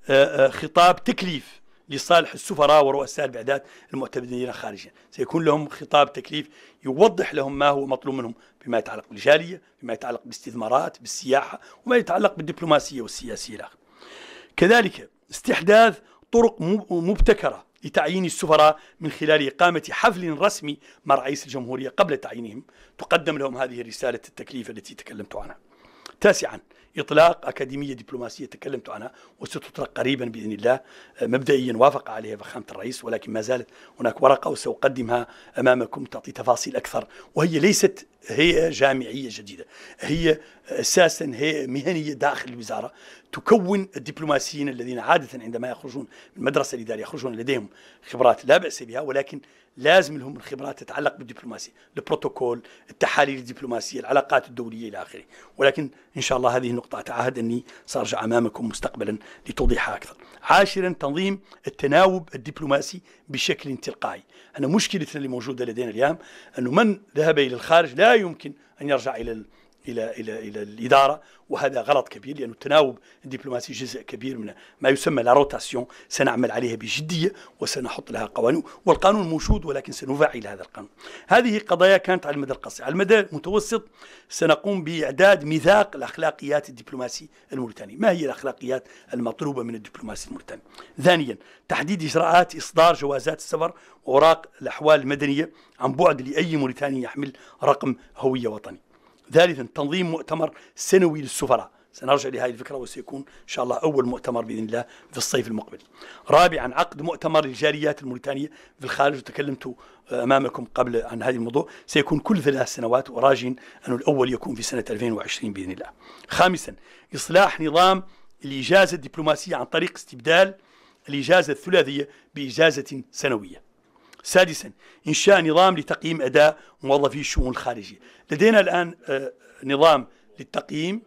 Speaker 2: آه، آه، خطاب تكليف لصالح السفراء ورؤساء البعثات المعتمدين خارجيا سيكون لهم خطاب تكليف يوضح لهم ما هو مطلوب منهم بما يتعلق بالجالية بما يتعلق بالاستثمارات بالسياحة وما يتعلق بالدبلوماسية والسياسية الآخر كذلك استحداث طرق مبتكرة لتعيين السفراء من خلال إقامة حفل رسمي مع رئيس الجمهورية قبل تعيينهم تقدم لهم هذه الرسالة التكليف التي تكلمت عنها تاسعا إطلاق أكاديمية دبلوماسية تكلمت عنها وستطلق قريبا بإذن الله آه، مبدئيا وافق عليها فخامة الرئيس ولكن ما زالت هناك ورقة وسأقدمها أمامكم تعطي تفاصيل أكثر وهي ليست هيئة جامعية جديدة هي أساسا هي مهنية داخل الوزارة تكون الدبلوماسيين الذين عادة عندما يخرجون من المدرسة الإدارية يخرجون لديهم خبرات لا بأس بها ولكن لازم لهم الخبرات تتعلق بالدبلوماسية البروتوكول التحاليل الدبلوماسية العلاقات الدولية إلى آخره ولكن إن شاء الله هذه النقطة أتعهد أني سأرجع أمامكم مستقبلا لتوضيحها أكثر عاشرا تنظيم التناوب الدبلوماسي بشكل تلقائي أنا مشكلتنا اللي موجودة لدينا اليوم أنه من ذهب إلى الخارج لا يمكن أن يرجع إلى الـ إلى إلى إلى الإدارة وهذا غلط كبير لأن التناوب الدبلوماسي جزء كبير من ما يسمى لا روتاسيون سنعمل عليها بجدية وسنحط لها قوانين والقانون موجود ولكن سنفعل هذا القانون هذه قضايا كانت على المدى القصير على المدى المتوسط سنقوم بإعداد ميثاق الأخلاقيات الدبلوماسي الموريتاني ما هي الأخلاقيات المطلوبة من الدبلوماسي الموريتاني ثانيا تحديد إجراءات إصدار جوازات السفر وأوراق الأحوال المدنية عن بعد لأي موريتاني يحمل رقم هوية وطنية ثالثا تنظيم مؤتمر سنوي للسفراء سنرجع لهذه الفكرة وسيكون إن شاء الله أول مؤتمر بإذن الله في الصيف المقبل رابعا عقد مؤتمر للجاليات الموريتانية في الخارج وتكلمت آه، أمامكم قبل عن هذا الموضوع سيكون كل ثلاث سنوات وراجين أن الأول يكون في سنة 2020 بإذن الله خامسا إصلاح نظام الإجازة الدبلوماسية عن طريق استبدال الإجازة الثلاثية بإجازة سنوية سادسا إنشاء نظام لتقييم أداء موظفي الشؤون الخارجية لدينا الآن آه، نظام للتقييم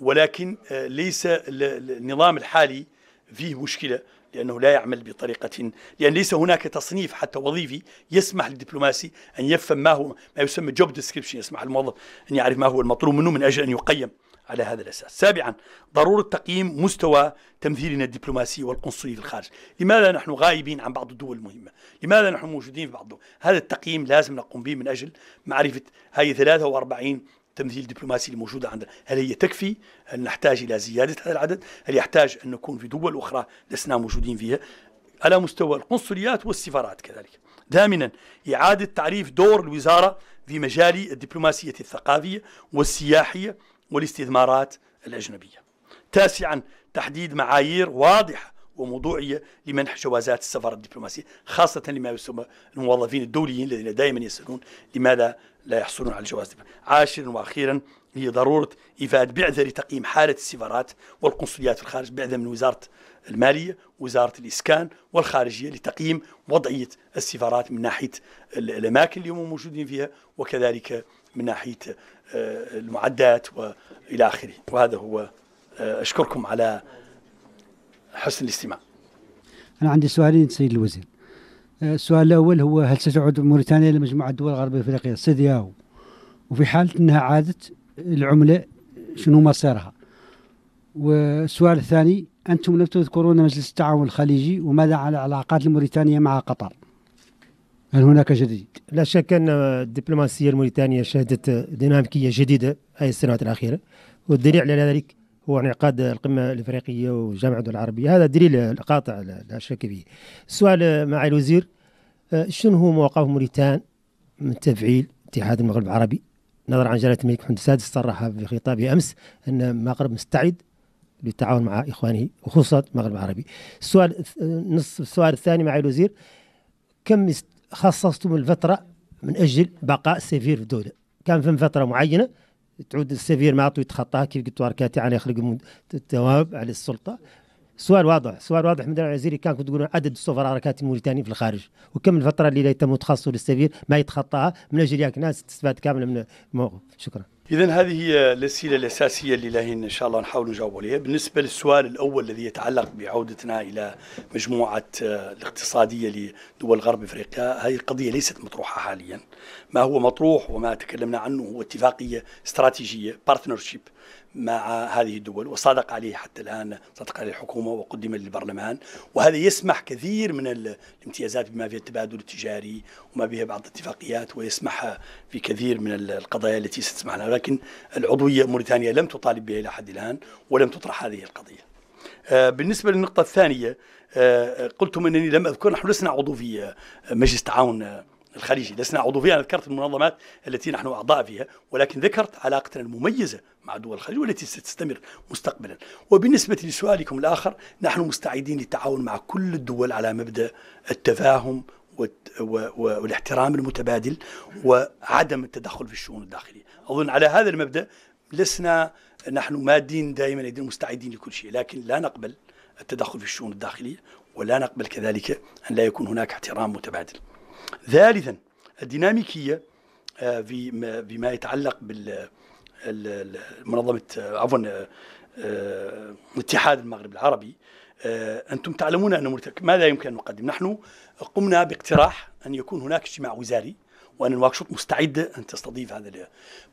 Speaker 2: ولكن آه، ليس النظام الحالي فيه مشكلة لأنه لا يعمل بطريقة لأن ليس هناك تصنيف حتى وظيفي يسمح للدبلوماسي أن يفهم ما هو ما يسمى جوب ديسكريبشن يسمح للموظف أن يعرف ما هو المطلوب منه من أجل أن يقيم على هذا الأساس سابعا ضرورة تقييم مستوى تمثيلنا الدبلوماسي والقنصلي في الخارج لماذا نحن غائبين عن بعض الدول المهمة لماذا نحن موجودين في بعض الدول هذا التقييم لازم نقوم به من أجل معرفة هاي 43 تمثيل دبلوماسي الموجودة عندنا هل هي تكفي؟ هل نحتاج إلى زيادة هذا العدد؟ هل يحتاج أن نكون في دول أخرى لسنا موجودين فيها؟ على مستوى القنصليات والسفارات كذلك ثامنا إعادة تعريف دور الوزارة في مجال الدبلوماسية الثقافية والسياحية والاستثمارات الأجنبية تاسعا تحديد معايير واضحة وموضوعية لمنح جوازات السفر الدبلوماسية خاصة لما يسمى الموظفين الدوليين الذين دائما يسألون لماذا لا يحصلون على الجواز عاشرا وأخيرا هي ضرورة إيفاد بعثة لتقييم حالة السفارات والقنصليات في الخارج بعثة من وزارة المالية وزارة الإسكان والخارجية لتقييم وضعية السفارات من ناحية الأماكن اللي هم موجودين فيها وكذلك من ناحية آه، المعدات وإلى آخره وهذا هو آه، أشكركم على حسن الاستماع
Speaker 3: أنا عندي سؤالين سيد الوزير آه، السؤال الأول هو هل ستعود موريتانيا لمجموعه دول الدول الغربية الأفريقية سيدياو وفي حالة أنها عادت العملة شنو مصيرها والسؤال الثاني أنتم لم تذكرون مجلس التعاون الخليجي وماذا على العلاقات الموريتانيه مع قطر
Speaker 4: هل هناك جديد؟ لا شك أن الدبلوماسية الموريتانية شهدت ديناميكية
Speaker 5: جديدة هذه السنوات الأخيرة والدليل على ذلك هو انعقاد القمة الإفريقية الدول العربية هذا دليل قاطع لا شك فيه السؤال مع الوزير
Speaker 4: آه، شنو هو موقف موريتان من تفعيل اتحاد المغرب العربي نظرا عن جلالة الملك محمد السادس صرح في خطابه أمس أن المغرب مستعد للتعاون مع إخوانه وخصوصا المغرب العربي السؤال آه، نصف السؤال الثاني مع الوزير كم خصصتم الفتره من اجل بقاء السفير في الدوله كان في فتره معينه تعود السفير ما عطوا يتخطاها كيف قلت وركاتي يعني يخلق التواب على
Speaker 5: السلطه سؤال واضح سؤال واضح من الوزير كان كنت تقولون عدد السفراء حركات الموريتانيين في الخارج وكم الفتره اللي يتم تخصص للسفير ما يتخطاها من اجل ياك ناس تستفاد كامله من الموقف شكرا
Speaker 2: إذا هذه هي الأسئلة الأساسية اللي لاهي إن شاء الله نحاول نجاوب عليها، بالنسبة للسؤال الأول الذي يتعلق بعودتنا إلى مجموعة آه، الاقتصادية لدول غرب أفريقيا، هذه القضية ليست مطروحة حاليا. ما هو مطروح وما تكلمنا عنه هو اتفاقية استراتيجية بارتنرشيب مع هذه الدول وصادق عليه حتى الآن صادق عليه الحكومة وقدم للبرلمان وهذا يسمح كثير من الامتيازات بما فيها التبادل التجاري وما فيها بعض الاتفاقيات ويسمح في كثير من القضايا التي ستسمح لها ولكن العضوية موريتانيا لم تطالب بها إلى حد الآن ولم تطرح هذه القضية آه، بالنسبة للنقطة الثانية آه، قلتم أنني لم أذكر نحن لسنا عضو في آه، مجلس تعاون الخليجي لسنا عضويا أنا ذكرت المنظمات التي نحن أعضاء فيها ولكن ذكرت علاقتنا المميزة مع دول الخليج والتي ستستمر مستقبلا وبالنسبة لسؤالكم الآخر نحن مستعدين للتعاون مع كل الدول على مبدأ التفاهم والاحترام المتبادل وعدم التدخل في الشؤون الداخلية أظن على هذا المبدأ لسنا نحن مادين دائما يدين مستعدين لكل شيء لكن لا نقبل التدخل في الشؤون الداخلية ولا نقبل كذلك أن لا يكون هناك احترام متبادل ثالثا الديناميكية آه، فيما يتعلق بال آه، عفوا آه، اتحاد المغرب العربي أنتم تعلمون أن ماذا يمكن أن نقدم نحن قمنا باقتراح أن يكون هناك اجتماع وزاري وأن نواكشوط مستعدة أن تستضيف هذا اليوم.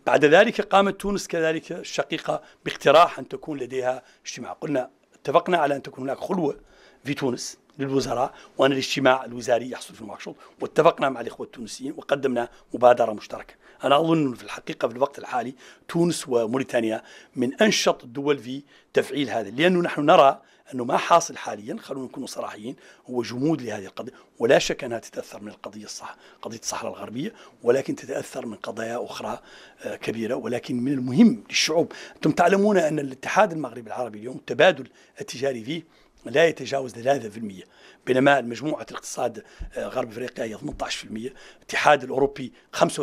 Speaker 2: بعد ذلك قامت تونس كذلك الشقيقة باقتراح أن تكون لديها اجتماع قلنا اتفقنا على أن تكون هناك خلوة في تونس للوزراء وأن الاجتماع الوزاري يحصل في نواكشوط واتفقنا مع الإخوة التونسيين وقدمنا مبادرة مشتركة أنا أظن في الحقيقة في الوقت الحالي تونس وموريتانيا من أنشط الدول في تفعيل هذا لأنه نحن نرى أنه ما حاصل حاليا خلونا نكون صراحيين هو جمود لهذه القضية ولا شك أنها تتأثر من القضية الصح قضية الصحراء الغربية ولكن تتأثر من قضايا أخرى آه، كبيرة ولكن من المهم للشعوب أنتم تعلمون أن الاتحاد المغربي العربي اليوم التبادل التجاري فيه لا يتجاوز 3% بينما مجموعة الاقتصاد آه، غرب افريقيا هي 18% الاتحاد الاوروبي 85%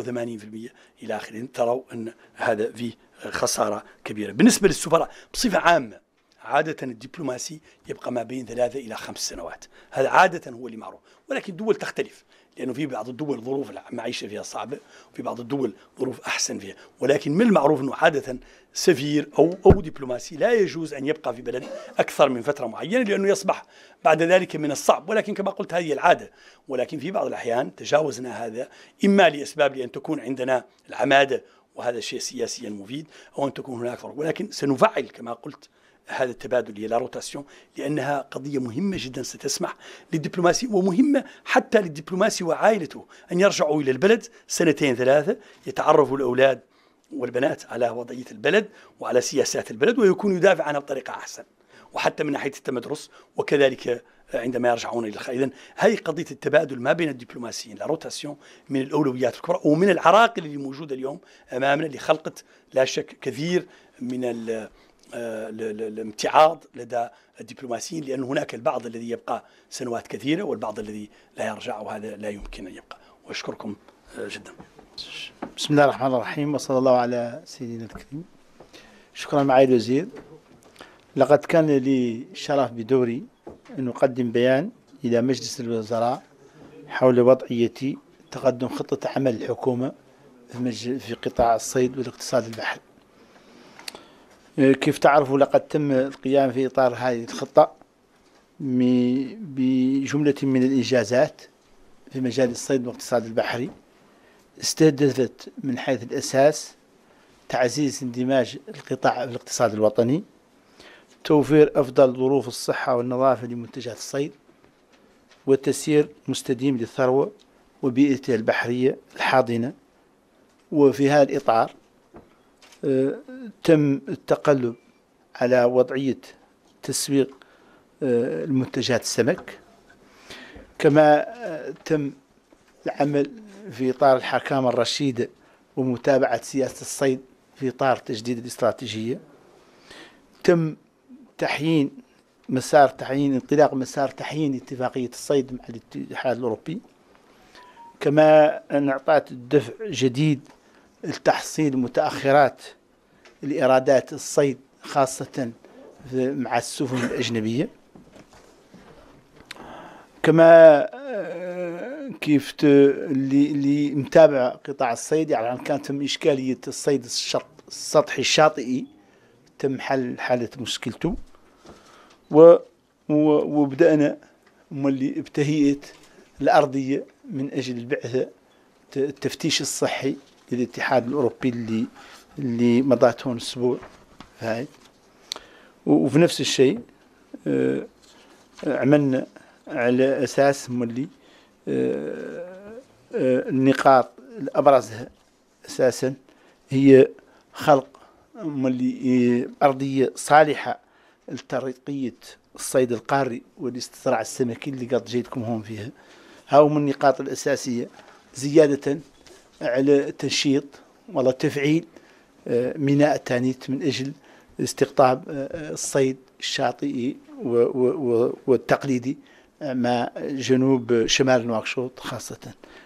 Speaker 2: الى اخره تروا ان هذا فيه خسارة كبيرة بالنسبة للسفراء بصفة عامة عادة الدبلوماسي يبقى ما بين ثلاثة إلى خمس سنوات هذا عادة هو اللي معروف ولكن دول تختلف لأنه في بعض الدول ظروف المعيشة فيها صعبة وفي بعض الدول ظروف أحسن فيها ولكن من المعروف أنه عادة سفير أو أو دبلوماسي لا يجوز أن يبقى في بلد أكثر من فترة معينة لأنه يصبح بعد ذلك من الصعب ولكن كما قلت هذه العادة ولكن في بعض الأحيان تجاوزنا هذا إما لأسباب لأن تكون عندنا العمادة وهذا شيء سياسيا مفيد أو أن تكون هناك فرق ولكن سنفعل كما قلت هذا التبادل هي لا روتاسيون لأنها قضية مهمة جدا ستسمح للدبلوماسي ومهمة حتى للدبلوماسي وعائلته أن يرجعوا إلى البلد سنتين ثلاثة يتعرفوا الأولاد والبنات على وضعية البلد وعلى سياسات البلد ويكون يدافع عنها بطريقة أحسن وحتى من ناحية التمدرس وكذلك عندما يرجعون الى الخارج اذا هي قضيه التبادل ما بين الدبلوماسيين لا روتاسيون من الاولويات الكبرى ومن العراقل اللي موجوده اليوم امامنا اللي خلقت لا شك كثير من آه، الامتعاض لدى الدبلوماسيين لان هناك البعض الذي يبقى سنوات كثيره والبعض الذي لا يرجع وهذا لا يمكن ان يبقى واشكركم آه، جدا
Speaker 4: بسم الله الرحمن الرحيم وصلى الله على سيدنا الكريم شكرا معالي الوزير لقد كان لي شرف بدوري أن أقدم بيان إلى مجلس الوزراء حول وضعية تقدم خطة عمل الحكومة في قطاع الصيد والاقتصاد البحري كيف تعرفوا لقد تم القيام في إطار هذه الخطة بجملة من الإنجازات في مجال الصيد والاقتصاد البحري استهدفت من حيث الأساس تعزيز اندماج القطاع في الاقتصاد الوطني توفير أفضل ظروف الصحة والنظافة لمنتجات الصيد والتسيير مستديم للثروة وبيئته البحرية الحاضنة وفي هذا الإطار آه، تم التقلب على وضعية تسويق آه، المنتجات السمك كما آه، تم العمل في إطار الحكامة الرشيدة ومتابعة سياسة الصيد في إطار تجديد الاستراتيجية تم تحيين مسار تحيين انطلاق مسار تحيين اتفاقية الصيد مع الاتحاد الأوروبي كما أن أعطت دفع جديد لتحصيل متأخرات لإيرادات الصيد خاصة مع السفن الأجنبية كما آه، كيف اللي اللي متابع قطاع الصيد يعني كان تم إشكالية الصيد الشط السطحي الشاطئي تم حل حالة مشكلته و وبدأنا ملي ابتهيت الأرضية من أجل البعثة التفتيش الصحي للاتحاد الأوروبي اللي اللي مضات هون أسبوع هاي وفي نفس الشيء آه، آه، عملنا على أساس ملي آه، النقاط الأبرزها أساسا هي خلق إيه، أرضية صالحة لترقية الصيد القاري والاستزراع السمكي اللي قد جيتكم هون فيها هاو من النقاط الأساسية زيادة على تنشيط ولا تفعيل آه، ميناء تانيت من أجل استقطاب آه، الصيد الشاطئي والتقليدي مع جنوب شمال نواكشوط خاصة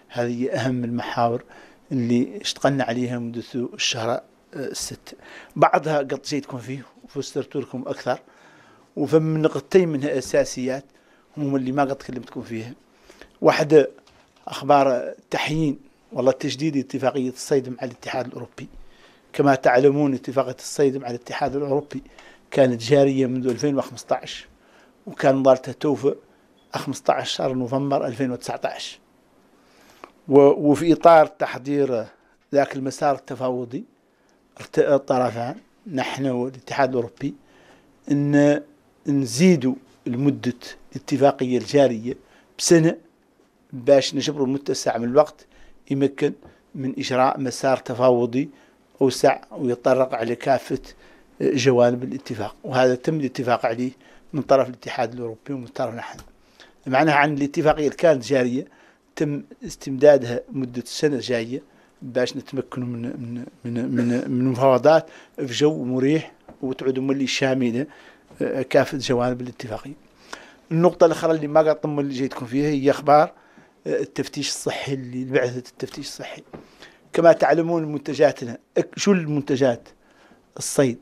Speaker 4: هذه أهم المحاور اللي اشتغلنا عليها منذ الشهر الست بعضها قد جيتكم فيه وفسرت لكم أكثر وفم نقطتين منها أساسيات هم اللي ما قد تكلمتكم فيها واحدة أخبار تحيين والله تجديد اتفاقية الصيد مع الاتحاد الأوروبي كما تعلمون اتفاقية الصيد مع الاتحاد الأوروبي كانت جارية منذ 2015 وكان مبارتها توفى 15 شهر نوفمبر 2019 وفي إطار تحضير ذاك المسار التفاوضي الطرفان نحن والاتحاد الأوروبي أن نزيدوا لمدة الاتفاقية الجارية بسنة باش نجبروا المتسع من الوقت يمكن من إجراء مسار تفاوضي أوسع ويتطرق على كافة جوانب الاتفاق وهذا تم الاتفاق عليه من طرف الاتحاد الأوروبي ومن طرف نحن معناها عن الاتفاقية كانت جارية تم استمدادها مدة سنة جاية باش نتمكنوا من من من من, من مفاوضات في جو مريح وتعودوا ملي شامله آه، كافه جوانب الاتفاقيه. النقطه الاخرى اللي ما قطم اللي جيتكم فيها هي اخبار آه، التفتيش الصحي اللي بعثه التفتيش الصحي. كما تعلمون منتجاتنا شو المنتجات الصيد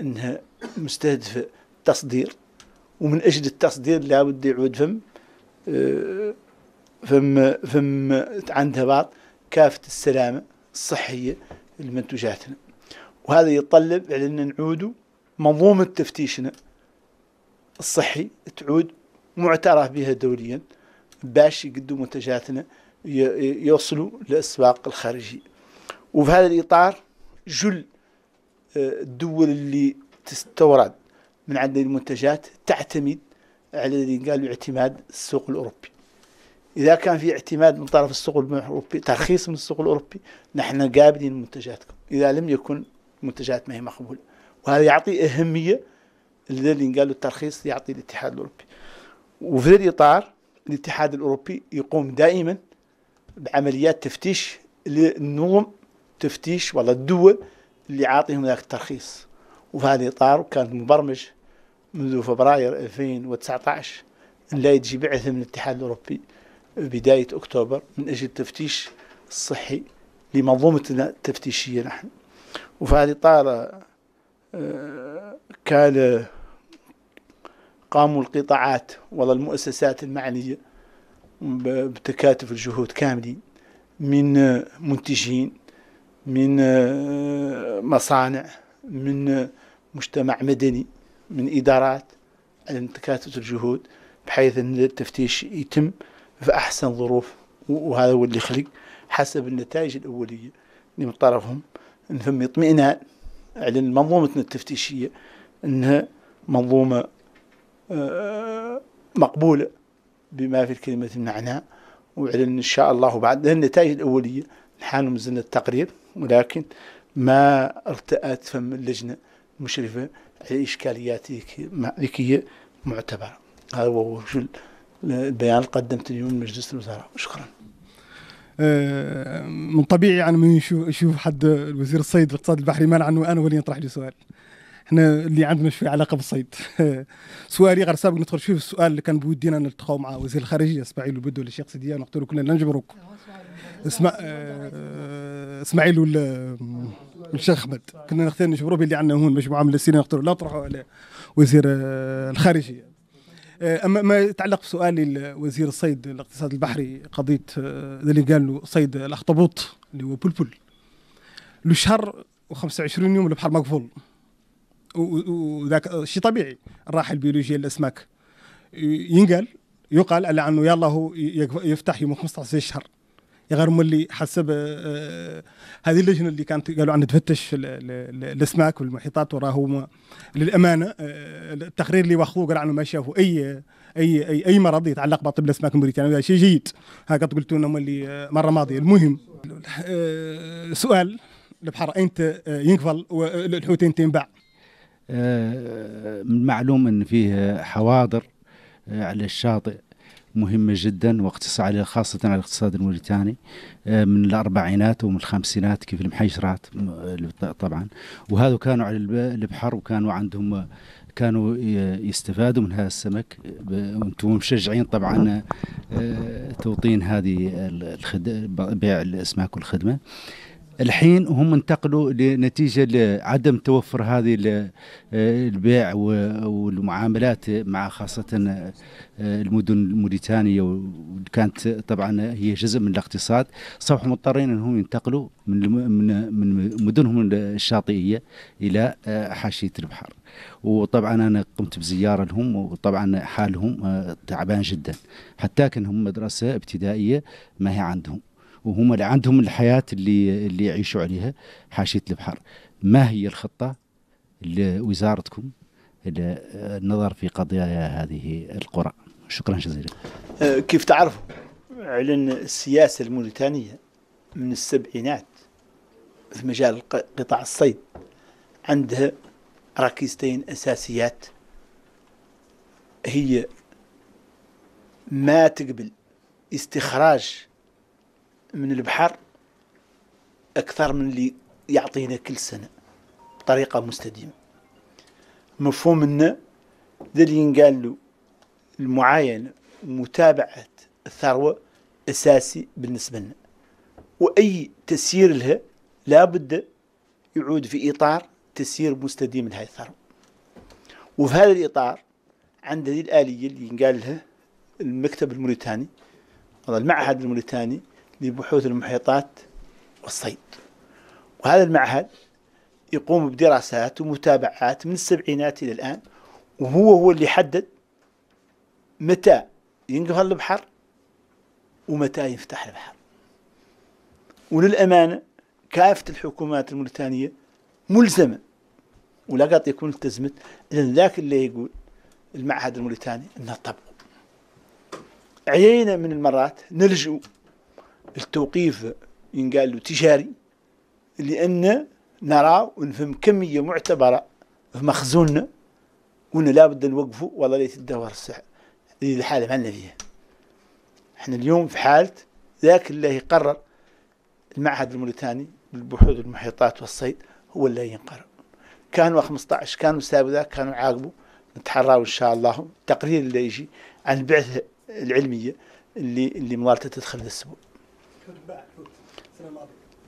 Speaker 4: انها مستهدفه تصدير ومن اجل التصدير لابد يعود فم آه، فم فم عندها بعض كافة السلامة الصحية لمنتوجاتنا وهذا يتطلب ان نعود منظومة تفتيشنا الصحي تعود معترف بها دوليا باش يقدوا منتجاتنا يوصلوا للأسواق الخارجية وفي هذا الإطار جل آه، الدول اللي تستورد من عندنا المنتجات تعتمد على اللي قالوا اعتماد السوق الأوروبي إذا كان في اعتماد من طرف السوق الأوروبي ترخيص من السوق الأوروبي نحن قابلين منتجاتكم إذا لم يكن منتجات ما هي مقبولة وهذا يعطي أهمية الذي قالوا الترخيص يعطي الاتحاد الأوروبي وفي هذا الإطار الاتحاد الأوروبي يقوم دائما بعمليات تفتيش للنظم تفتيش ولا الدول اللي عاطيهم ذاك الترخيص وفي هذا الإطار كانت مبرمج منذ فبراير 2019 لا يجي بعثة من الاتحاد الأوروبي بداية أكتوبر من أجل التفتيش الصحي لمنظومتنا التفتيشية نحن وفي هذه الطائرة آه، كان قاموا القطاعات ولا المؤسسات المعنية بتكاتف الجهود كاملين من منتجين من آه، مصانع من مجتمع مدني من إدارات على تكاتف الجهود بحيث أن التفتيش يتم في أحسن ظروف وهذا هو اللي خلق حسب النتائج الأولية اللي من طرفهم إن ثم اطمئنان على منظومتنا التفتيشية أنها منظومة آه، مقبولة بما في الكلمة من معناه وعلى إن شاء الله بعد النتائج الأولية نحن مزلنا التقرير ولكن ما ارتأت فم اللجنة المشرفة على إشكاليات ذكية معتبرة هذا هو وجه البيان اللي اليوم لمجلس الوزراء شكرا
Speaker 5: آه، من طبيعي انا من يشوف حد الوزير الصيد الاقتصاد البحري مانع انه انا ولي نطرح لي سؤال احنا اللي عندنا شويه علاقه بالصيد (laughs) سؤالي غير سابق ندخل شوف السؤال اللي كان بودينا نلتقاو مع وزير الخارجيه اسماعيل البدو ولا الشيخ سيديان وقت له كنا نجبروك اسمع آه، اسماعيل ولا الشيخ احمد كنا نختار نجبروه باللي عندنا هون مجموعه من السنين وقت لا تروحوا على وزير آه، الخارجيه آه، اما ما يتعلق بسؤالي لوزير الصيد الاقتصاد البحري قضيه اللي آه، قال له صيد الاخطبوط اللي هو بلبل له شهر و25 يوم البحر مقفول وذاك شيء طبيعي الراحه البيولوجيه للاسماك ينقال يقال على انه يلا هو يفتح يوم 15 شهر غير ملي حسب آه، آه، هذه اللجنه اللي كانت قالوا عنها تفتش الاسماك والمحيطات وراهو للامانه آه، التقرير اللي واخذوه قال عنه ما شافوا اي اي اي اي مرض يتعلق بطب الاسماك الموريتاني هذا شيء جيد هكا قلت لنا اللي مره ماضيه المهم سؤال البحر اين ينقفل والحوت اين ينباع
Speaker 3: من المعلوم ان فيه حواضر على الشاطئ مهمة جدا واقتصادية خاصة على الاقتصاد الموريتاني آه، من الأربعينات ومن الخمسينات كيف المحيشرات طبعا وهذا كانوا على البحر وكانوا عندهم كانوا يستفادوا من هذا السمك وانتم مشجعين طبعا آه، توطين هذه بيع الاسماك والخدمه الحين هم انتقلوا لنتيجة لعدم توفر هذه البيع والمعاملات مع خاصة آه، المدن الموريتانية وكانت طبعا هي جزء من الاقتصاد صبحوا مضطرين انهم ينتقلوا من من مدنهم الشاطئية إلى آه، حاشية البحر وطبعا انا قمت بزياره لهم وطبعا حالهم آه، تعبان جدا حتى كان هم مدرسه ابتدائيه ما هي عندهم وهم اللي عندهم الحياه اللي اللي يعيشوا عليها حاشيه البحر ما هي الخطه لوزارتكم للنظر في قضايا هذه القرى شكرا جزيلا
Speaker 4: أه، كيف تعرفوا اعلن السياسة الموريتانية من السبعينات في مجال قطاع الصيد عندها ركيزتين أساسيات هي ما تقبل استخراج من البحر أكثر من اللي يعطينا كل سنة بطريقة مستديمة مفهوم أن اللي ينقال له المعاينة ومتابعة الثروة أساسي بالنسبة لنا وأي تسيير لها لابد يعود في إطار تسيير مستديم لهذه الثروة وفي هذا الإطار عند هذه الآلية اللي ينقال لها المكتب الموريتاني المعهد الموريتاني لبحوث المحيطات والصيد وهذا المعهد يقوم بدراسات ومتابعات من السبعينات إلى الآن وهو هو اللي يحدد متى ينقفل البحر ومتى يفتح البحر وللأمانة كافة الحكومات الموريتانية ملزمة ولا قد يكون التزمت لأن ذاك اللي يقول المعهد الموريتاني أنه طبق عيينا من المرات نلجؤ التوقيف ينقال له تجاري لأن نرى ونفهم كمية معتبرة في مخزوننا وإن لابد نوقفه والله ليت الدوار الساعة هذه الحالة مالنا فيها احنا اليوم في حالة ذاك اللي قرر المعهد الموريتاني للبحوث والمحيطات والصيد هو اللي ينقر كانوا 15 كانوا سابوا ذاك كانوا عاقبوا نتحرروا ان شاء الله التقرير اللي يجي عن البعثة العلمية اللي اللي مالته تدخل الأسبوع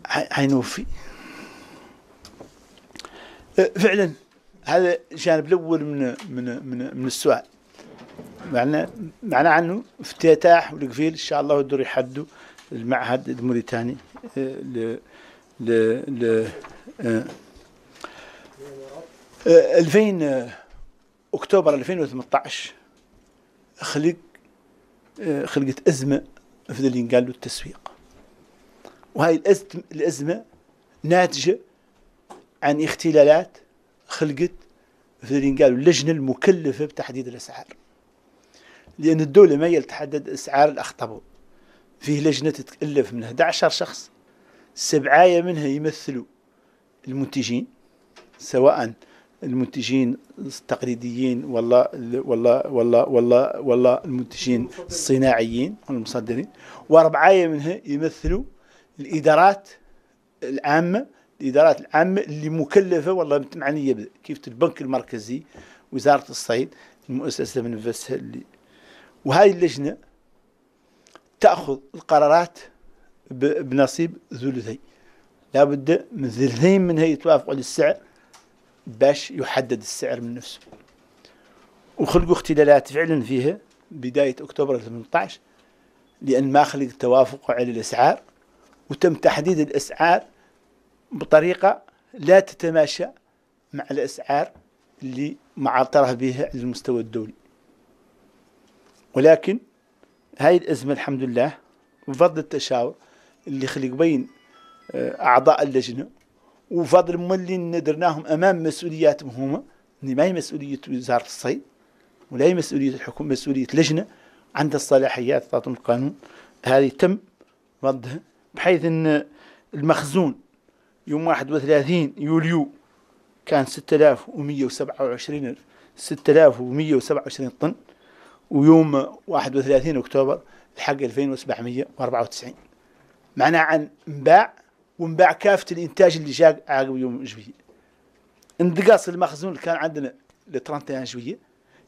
Speaker 4: حينوفي أه، فعلا هذا الجانب الاول من من من, من السؤال معنا معنا عنه افتتاح والقفيل ان شاء الله يدور يحدوا المعهد الموريتاني أه، ل ل ل 2000 أه. اكتوبر 2018 خلق خلقت ازمه في اللي قالوا التسويق وهي الأزمة ناتجة عن اختلالات خلقت اللي قالوا اللجنة المكلفة بتحديد الأسعار لأن الدولة ما تحدد أسعار الأخطبوط فيه لجنة تتألف من 11 شخص سبعاية منها يمثلوا المنتجين سواء المنتجين التقليديين ولا ولا ولا ولا ولا المنتجين الصناعيين والمصدرين واربعايه منها يمثلوا الادارات العامه الادارات العامه اللي مكلفه والله معنيه كيف البنك المركزي وزاره الصيد المؤسسه من نفسها اللي وهذه اللجنه تاخذ القرارات بنصيب ثلثي لابد من ثلثين منها يتوافقوا على السعر باش يحدد السعر من نفسه وخلقوا اختلالات فعلا فيها بداية أكتوبر 18 لأن ما خلق توافق على الأسعار وتم تحديد الأسعار بطريقة لا تتماشى مع الأسعار اللي معترف بها على المستوى الدولي ولكن هاي الأزمة الحمد لله بفضل التشاور اللي خلق بين آه، أعضاء اللجنة وفضل مولين ندرناهم أمام مسؤولياتهم هما اللي ما هي مسؤولية وزارة الصيد ولا هي مسؤولية الحكومة مسؤولية لجنة عندها الصلاحيات تعطون القانون هذه تم وضعها بحيث أن المخزون يوم 31 يوليو كان 6127 6127 طن ويوم 31 أكتوبر الحق 2794 معناه عن انباع وانباع كافة الإنتاج اللي جاء عقب يوم جوية انتقاص المخزون اللي كان عندنا ل 31 جوية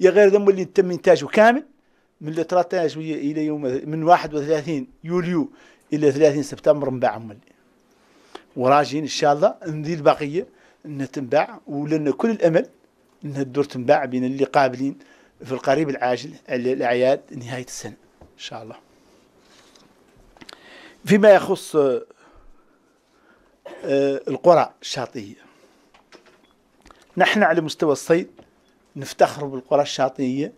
Speaker 4: يا غير ذنب اللي تم إنتاجه كامل من ل 31 جوية إلى يوم من 31 يوليو الى 30 سبتمبر نباع ملي وراجعين ان شاء الله ندير البقيه انها تنباع ولنا كل الامل انها الدور تنباع بين اللي قابلين في القريب العاجل على الاعياد نهايه السنه ان شاء الله فيما يخص آه، آه، القرى الشاطئيه نحن على مستوى الصيد نفتخر بالقرى الشاطئيه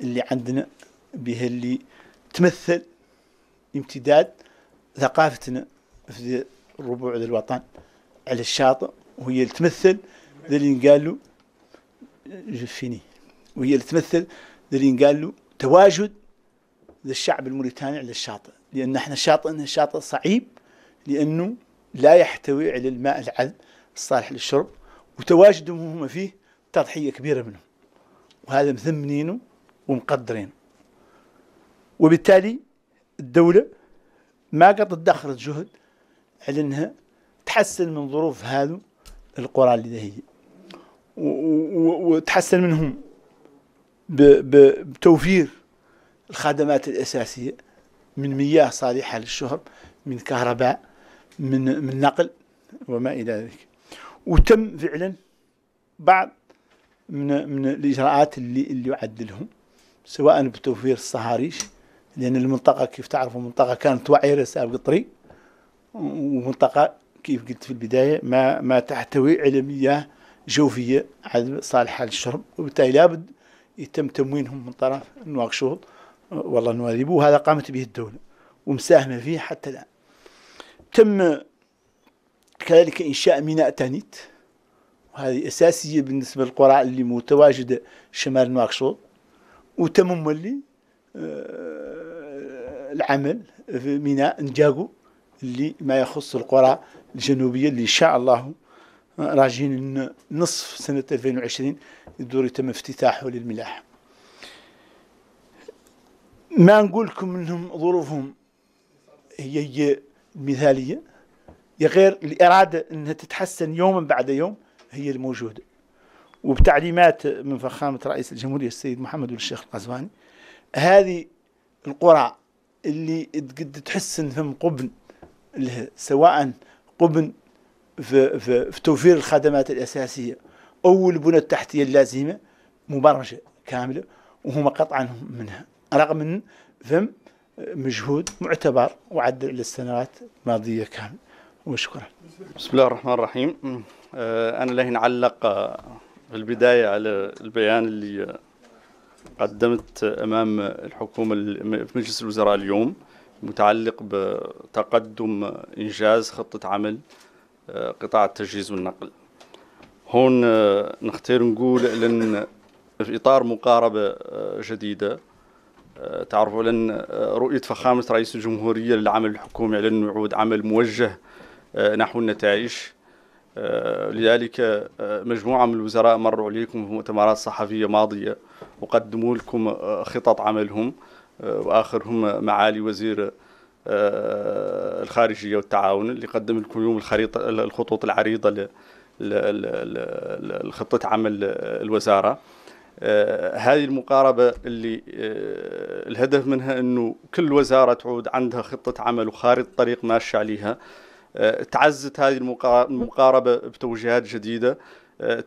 Speaker 4: اللي عندنا بها اللي تمثل امتداد ثقافتنا في الربوع للوطن الوطن على الشاطئ وهي اللي تمثل اللي اللي قالوا جفيني وهي اللي تمثل اللي اللي قالوا تواجد للشعب الشعب الموريتاني على الشاطئ لأن احنا شاطئنا شاطئ صعيب لأنه لا يحتوي على الماء العذب الصالح للشرب وتواجدهم هم فيه تضحية كبيرة منهم وهذا مثمنينه ومقدرينه وبالتالي الدولة ما قد تدخرت جهد على انها تحسن من ظروف هذو القرى اللي هي وتحسن منهم بتوفير الخدمات الأساسية من مياه صالحة للشرب من كهرباء من من نقل وما إلى ذلك وتم فعلا بعض من من الإجراءات اللي اللي يعدلهم سواء بتوفير الصهاريش لأن المنطقة كيف تعرفوا المنطقه كانت وعرة ساب قطري ومنطقة كيف قلت في البداية ما ما تحتوي على مياه جوفية صالحة للشرب وبالتالي لابد يتم تموينهم من طرف نواكشوط والله نواديب وهذا قامت به الدولة ومساهمة فيه حتى الآن تم كذلك إنشاء ميناء تانيت وهذه أساسية بالنسبة للقرى اللي متواجدة شمال نواكشوط وتم مولي آه، العمل في ميناء نجاكو اللي ما يخص القرى الجنوبية اللي إن شاء الله راجين نصف سنة 2020 يدور يتم افتتاحه للملاحة ما نقول لكم انهم ظروفهم هي هي المثالية يا غير الإرادة أنها تتحسن يوما بعد يوم هي الموجودة وبتعليمات من فخامة رئيس الجمهورية السيد محمد بن الشيخ القزواني هذه القرى اللي تقد تحس ان فم قبن له سواء قبن في, في, في توفير الخدمات الاساسيه او البنى التحتيه اللازمه مبرمجه كامله وهم قطعا منها رغم ان فم مجهود معتبر وعد للسنوات الماضيه كامله وشكرا
Speaker 1: بسم الله الرحمن الرحيم أه، انا لهين نعلق في البدايه على البيان اللي قدمت امام الحكومه في مجلس الوزراء اليوم متعلق بتقدم انجاز خطه عمل آه، قطاع التجهيز والنقل هون آه، نختار نقول لان في اطار مقاربه آه، جديده تعرفوا لان رؤيه فخامه رئيس الجمهوريه للعمل الحكومي على يعود عمل موجه نحو النتائج آه، لذلك آه، مجموعة من الوزراء مروا عليكم في مؤتمرات صحفية ماضية وقدموا لكم آه، خطط عملهم وآخرهم معالي وزير الخارجية والتعاون اللي قدم لكم اليوم الخريطة الخطوط العريضة لخطة عمل الوزارة هذه المقاربة اللي الهدف منها أنه كل وزارة تعود عندها خطة عمل وخارطة طريق ماشية عليها تعزت هذه المقاربه بتوجيهات جديده آه،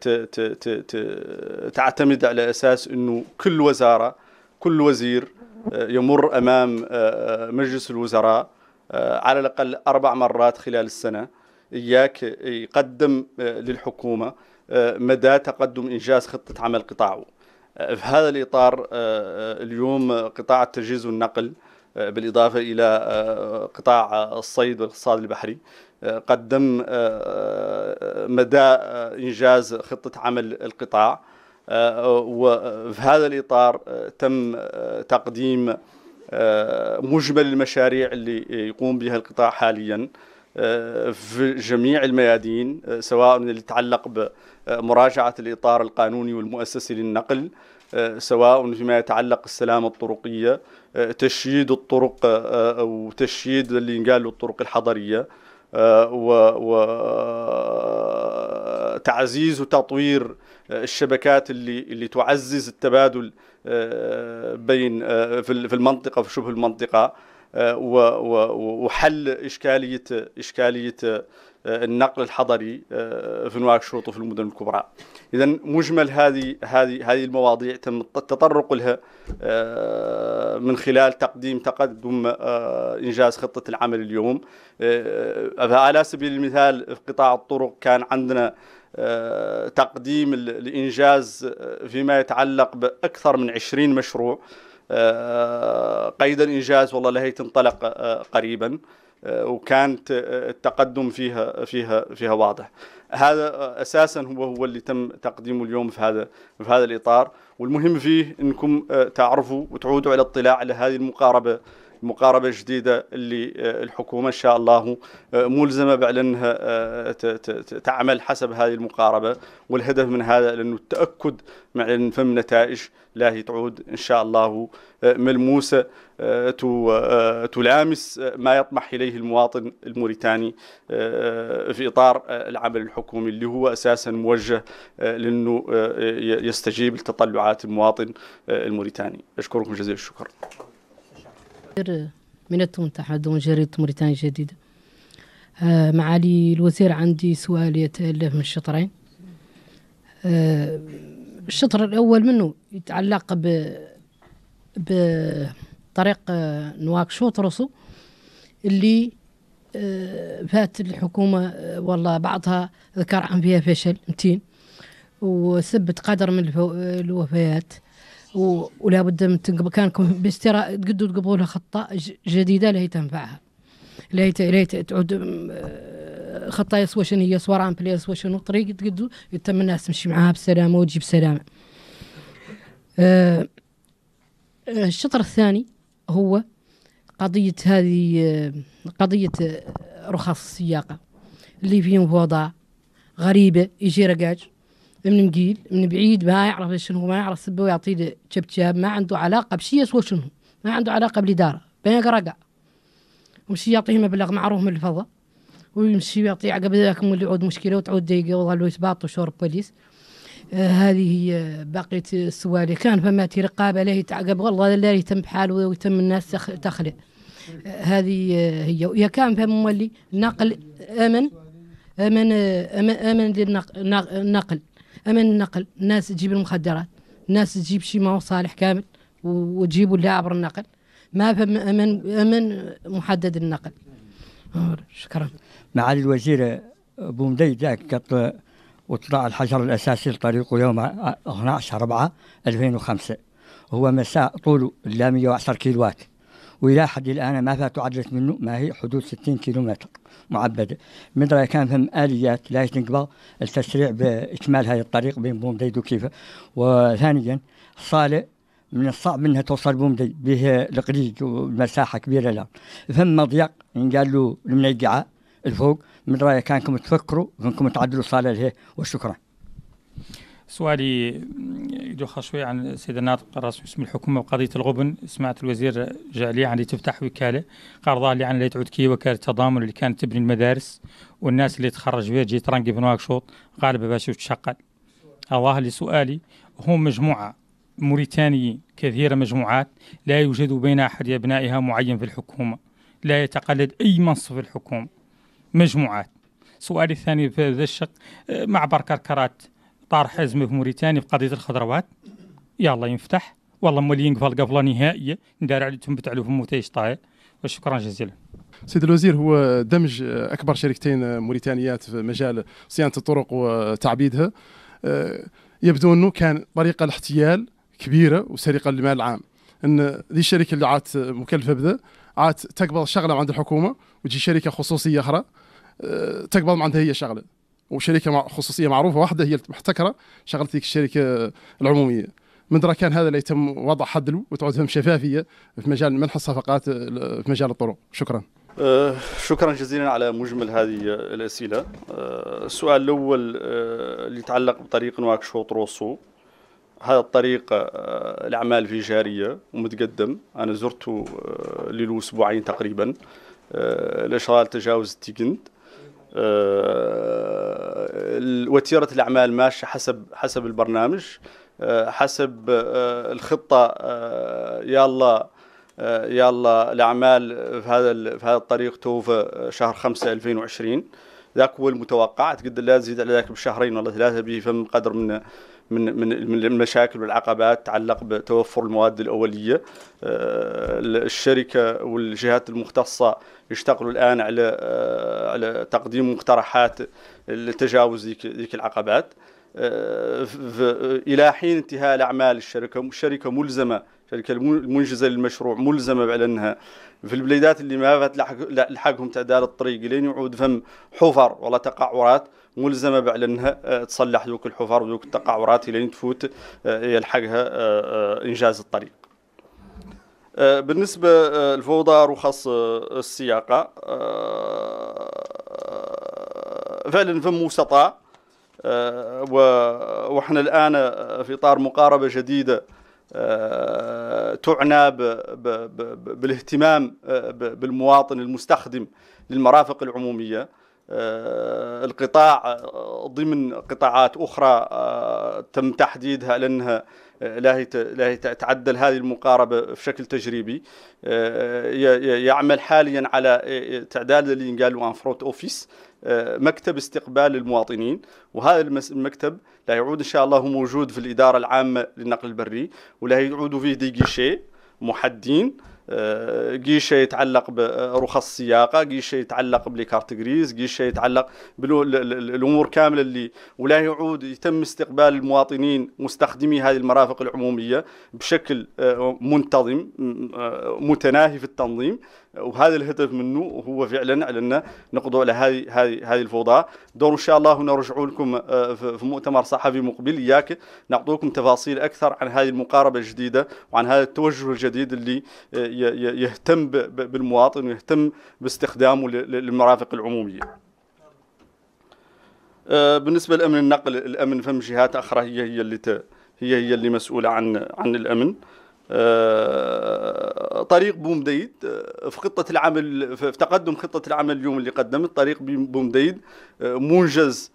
Speaker 1: تعتمد على اساس انه كل وزاره كل وزير آه، يمر امام آه، مجلس الوزراء على الاقل اربع مرات خلال السنه اياك يقدم للحكومه مدى تقدم انجاز خطه عمل قطاعه في هذا الاطار اليوم قطاع التجهيز والنقل آه، بالإضافة إلى آه، قطاع الصيد والاقتصاد البحري آه، قدم مدى إنجاز خطة عمل القطاع وفي هذا الإطار تم تقديم مجمل المشاريع اللي يقوم بها القطاع حاليا في جميع الميادين سواء اللي يتعلق بمراجعة الإطار القانوني والمؤسسي للنقل سواء فيما يتعلق السلامة الطرقية تشييد الطرق آه، او تشييد اللي قالوا الطرق الحضريه آه، وتعزيز وتطوير الشبكات اللي اللي تعزز التبادل آه، بين في المنطقه في شبه المنطقه وحل اشكاليه اشكاليه آه، النقل الحضري آه، في نواكشوط وفي المدن الكبرى اذا مجمل هذه هذه هذه المواضيع تم التطرق لها آه، من خلال تقديم تقدم انجاز خطه العمل اليوم على سبيل المثال في قطاع الطرق كان عندنا تقديم الإنجاز فيما يتعلق بأكثر من 20 مشروع قيد الإنجاز والله لهي تنطلق قريبا وكانت التقدم فيها فيها فيها واضح هذا اساسا هو هو اللي تم تقديمه اليوم في هذا في هذا الاطار والمهم فيه انكم تعرفوا وتعودوا على اطلاع على هذه المقاربه المقاربه الجديده اللي آه، الحكومه ان شاء الله آه، ملزمه بأنها آه، تعمل حسب هذه المقاربه والهدف من هذا لانه التاكد مع ان فم نتائج لا تعود ان شاء الله ملموسه تلامس ما يطمح اليه المواطن الموريتاني في اطار العمل الحكومي اللي هو اساسا موجه لانه يستجيب لتطلعات المواطن الموريتاني اشكركم جزيل الشكر
Speaker 6: من التون دون جريدة موريتانيا الجديدة آه معالي الوزير عندي سؤال يتألف من شطرين آه الشطر الأول منه يتعلق ب بطريق آه، نواكشوط روسو اللي آه، فات الحكومة آه، والله بعضها ذكر عن فيها فشل متين وسبت قدر من الوفيات ولا بد من كانكم باستراء تقدوا تقبلوا لها خطه جديده لا تنفعها لهي لهي تعود آه، خطه يسوى شنو هي سوا رامبلي سوا شنو طريق تقدوا يتم الناس تمشي معاها بسلامه وتجي بسلامه آه،, أه الشطر الثاني هو قضية هذه آه، قضية رخص السياقة اللي فيهم وضع غريبة يجي رقاج من مقيل من بعيد ما يعرف شنو ما يعرف سبه ويعطي جب جاب ما عنده علاقه بشيء سوى شنو ما عنده علاقه بالاداره بين قرقع ومشي يعطيه مبلغ معروف من الفضاء ويمشي يعطي عقب ذاك مولي يعود مشكله وتعود دقيقه وظلوا يسباطوا شور بوليس آه هذه هي بقية السوالي كان فما رقابة له تعقب والله لا يتم بحاله ويتم الناس تخلع آه هذه آه، هي ويا كان فما مولي نقل أمن أمن آه، أمن, أمن للنقل امن النقل الناس تجيب المخدرات الناس تجيب شي ما هو صالح كامل وتجيبوا لا عبر النقل ما فهم أمن, أمن محدد النقل شكرا
Speaker 1: معالي الوزير أبو مدي ذاك وطلع الحجر الأساسي لطريقه يوم 12 4 2005 هو مساء طوله لا 110 كيلوات والى حد الان ما فات عدلت منه ما هي حدود 60 كيلومتر معبده من راي كان فهم اليات لا تنقبل التسريع باكمال هذه الطريق بين بومديد وكيفه وثانيا صالة من الصعب انها توصل بومدي به القريق ومساحه كبيره لا فهم ضيق قال له من الفوق من رايه كانكم تفكروا انكم تعدلوا صاله له وشكرا
Speaker 5: سؤالي يدخل شوي عن سيد الناطق الرسمي اسم الحكومة وقضية الغبن سمعت الوزير جعلي عن اللي تفتح وكالة قرضها اللي عن اللي تعود كي وكالة تضامن اللي كانت تبني المدارس والناس اللي تخرج بها جيت ترنقي بنواك شوط غالبا باش تشقل الله اللي سؤالي هم مجموعة موريتانيين كثيرة مجموعات لا يوجد بين أحد أبنائها معين في الحكومة لا يتقلد أي منصب في الحكومة مجموعات سؤالي الثاني في ذا الشق معبر كركرات طار حزم في موريتانيا في قضيه الخضروات يلا ينفتح والله مولي قفال قفله نهائيه ندار على بتعلو في موتيش طاير وشكرا جزيلا سيد الوزير هو دمج اكبر شركتين موريتانيات في مجال صيانه الطرق وتعبيدها يبدو انه كان طريقه الاحتيال كبيره وسرقه للمال العام ان ذي الشركه اللي عاد مكلفه بذا عاد تقبض شغله عند الحكومه وتجي شركه خصوصيه اخرى تقبض عندها هي شغله وشركه خصوصيه معروفه واحده هي المحتكره محتكره شغلت ديك الشركه العموميه من درا كان هذا اللي يتم وضع حد له وتعود شفافيه في مجال منح الصفقات في مجال الطرق شكرا
Speaker 1: آه شكرا جزيلا على مجمل هذه الاسئله آه السؤال الاول آه اللي يتعلق بطريق نواكشوط روسو هذا الطريق أه، الاعمال فيه جاريه ومتقدم انا زرته أه، للو اسبوعين تقريبا أه، الاشغال تجاوز التيكند آه، وتيره الاعمال ماشيه حسب حسب البرنامج آه، حسب آه، الخطه يلا يلا الاعمال في هذا في هذا الطريق توفى شهر 5 2020 ذاك هو المتوقع اعتقد لا تزيد على ذاك بشهرين ولا ثلاثه بفم فم قدر من من من من المشاكل والعقبات تتعلق بتوفر المواد الاوليه آه، الشركه والجهات المختصه يشتغلوا الان على آه، على تقديم مقترحات لتجاوز ذيك العقبات آه، الى حين انتهاء الاعمال الشركه الشركه ملزمه الشركه المنجزه للمشروع ملزمه بأن أنها في البلدات اللي ما فات لحقهم تعداد الطريق لين يعود فم حفر ولا تقعرات ملزمه بعد انها آه، تصلح ذوك الحفر وذوك التقعرات لين تفوت آه، يلحقها آه، انجاز الطريق بالنسبة للفوضى رخص السياقة فعلا فم وسطاء ونحن الآن في إطار مقاربة جديدة تعنى بالاهتمام بالمواطن المستخدم للمرافق العمومية آه، القطاع آه، ضمن قطاعات أخرى آه، تم تحديدها لأنها لا هي تعدل هذه المقاربة بشكل تجريبي يعمل حاليا على تعداد اللي ينقال وان فروت اوفيس مكتب استقبال للمواطنين وهذا المكتب لا يعود ان شاء الله موجود في الاداره العامه للنقل البري ولا يعود فيه ديجيشي محدين قيشة يتعلق برخص السياقة قيشة يتعلق بليكارت غريز، قيشة يتعلق بالأمور كاملة اللي ولا يعود يتم استقبال المواطنين مستخدمي هذه المرافق العمومية بشكل آه، منتظم آه، متناهي في التنظيم وهذا الهدف منه هو فعلا على ان نقضوا على هذه هذه هذه الفوضى دور ان شاء الله نرجعوا لكم آه، في مؤتمر صحفي مقبل اياك نعطوكم تفاصيل اكثر عن هذه المقاربه الجديده وعن هذا التوجه الجديد اللي آه، يهتم بالمواطن ويهتم باستخدامه للمرافق العموميه آه، بالنسبه لامن النقل الامن فم جهات اخرى هي هي اللي هي هي اللي مسؤوله عن عن الامن آه، طريق بومديد آه، في خطة العمل في تقدم خطة العمل اليوم اللي قدمت طريق بومديد آه، منجز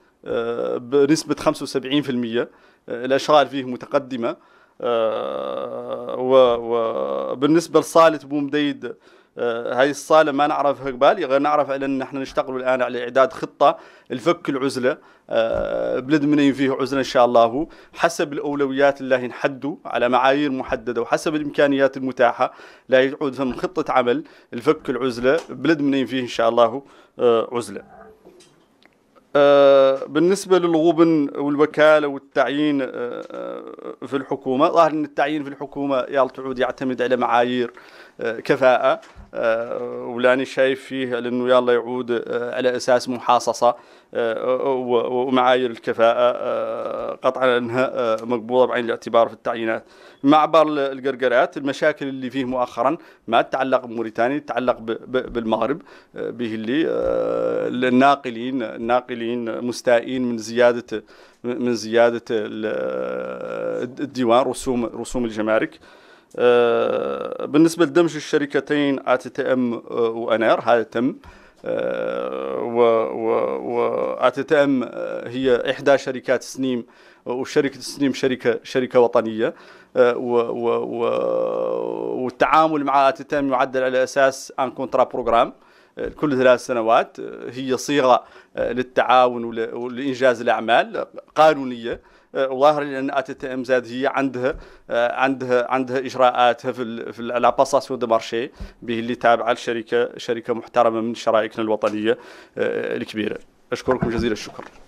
Speaker 1: بنسبة 75% الأشغال فيه متقدمة وبالنسبة لصالة بومديد آه، هاي الصاله ما نعرفها قبل غير نعرف على ان احنا نشتغل الان على اعداد خطه لفك العزله آه، بلد منين فيه عزله ان شاء الله حسب الاولويات اللي نحدوا على معايير محدده وحسب الامكانيات المتاحه لا يعود فهم خطه عمل لفك العزله بلد منين فيه ان شاء الله آه، عزله بالنسبة للغبن والوكالة والتعيين في الحكومة ظاهر أن التعيين في الحكومة يعتمد على معايير كفاءه آه، ولاني شايف فيه لانه يلا يعود آه، على اساس محاصصه آه، ومعايير الكفاءه قطعا انها مقبوله بعين الاعتبار في التعيينات. معبر القرقرات المشاكل اللي فيه مؤخرا ما تتعلق بموريتانيا تتعلق بالمغرب به اللي الناقلين الناقلين مستائين من زياده من زياده الديوان رسوم رسوم الجمارك. آه، بالنسبة لدمج الشركتين اتي تي تي ام وانير هذا تم آه، و و تي تي ام هي إحدى شركات سنيم وشركة سنيم شركة شركة وطنية آه، و و و والتعامل مع تي تي ام يعدل على أساس أن كونترا بروجرام كل ثلاث سنوات هي صيغة للتعاون ولإنجاز الأعمال قانونية وظاهر لان اتت ام زاد هي عندها آه، عندها عندها اجراءاتها في في لا باساسيون دو مارشي به اللي تابعه لشركه شركه محترمه من شرائكنا الوطنيه آه، الكبيره اشكركم جزيل الشكر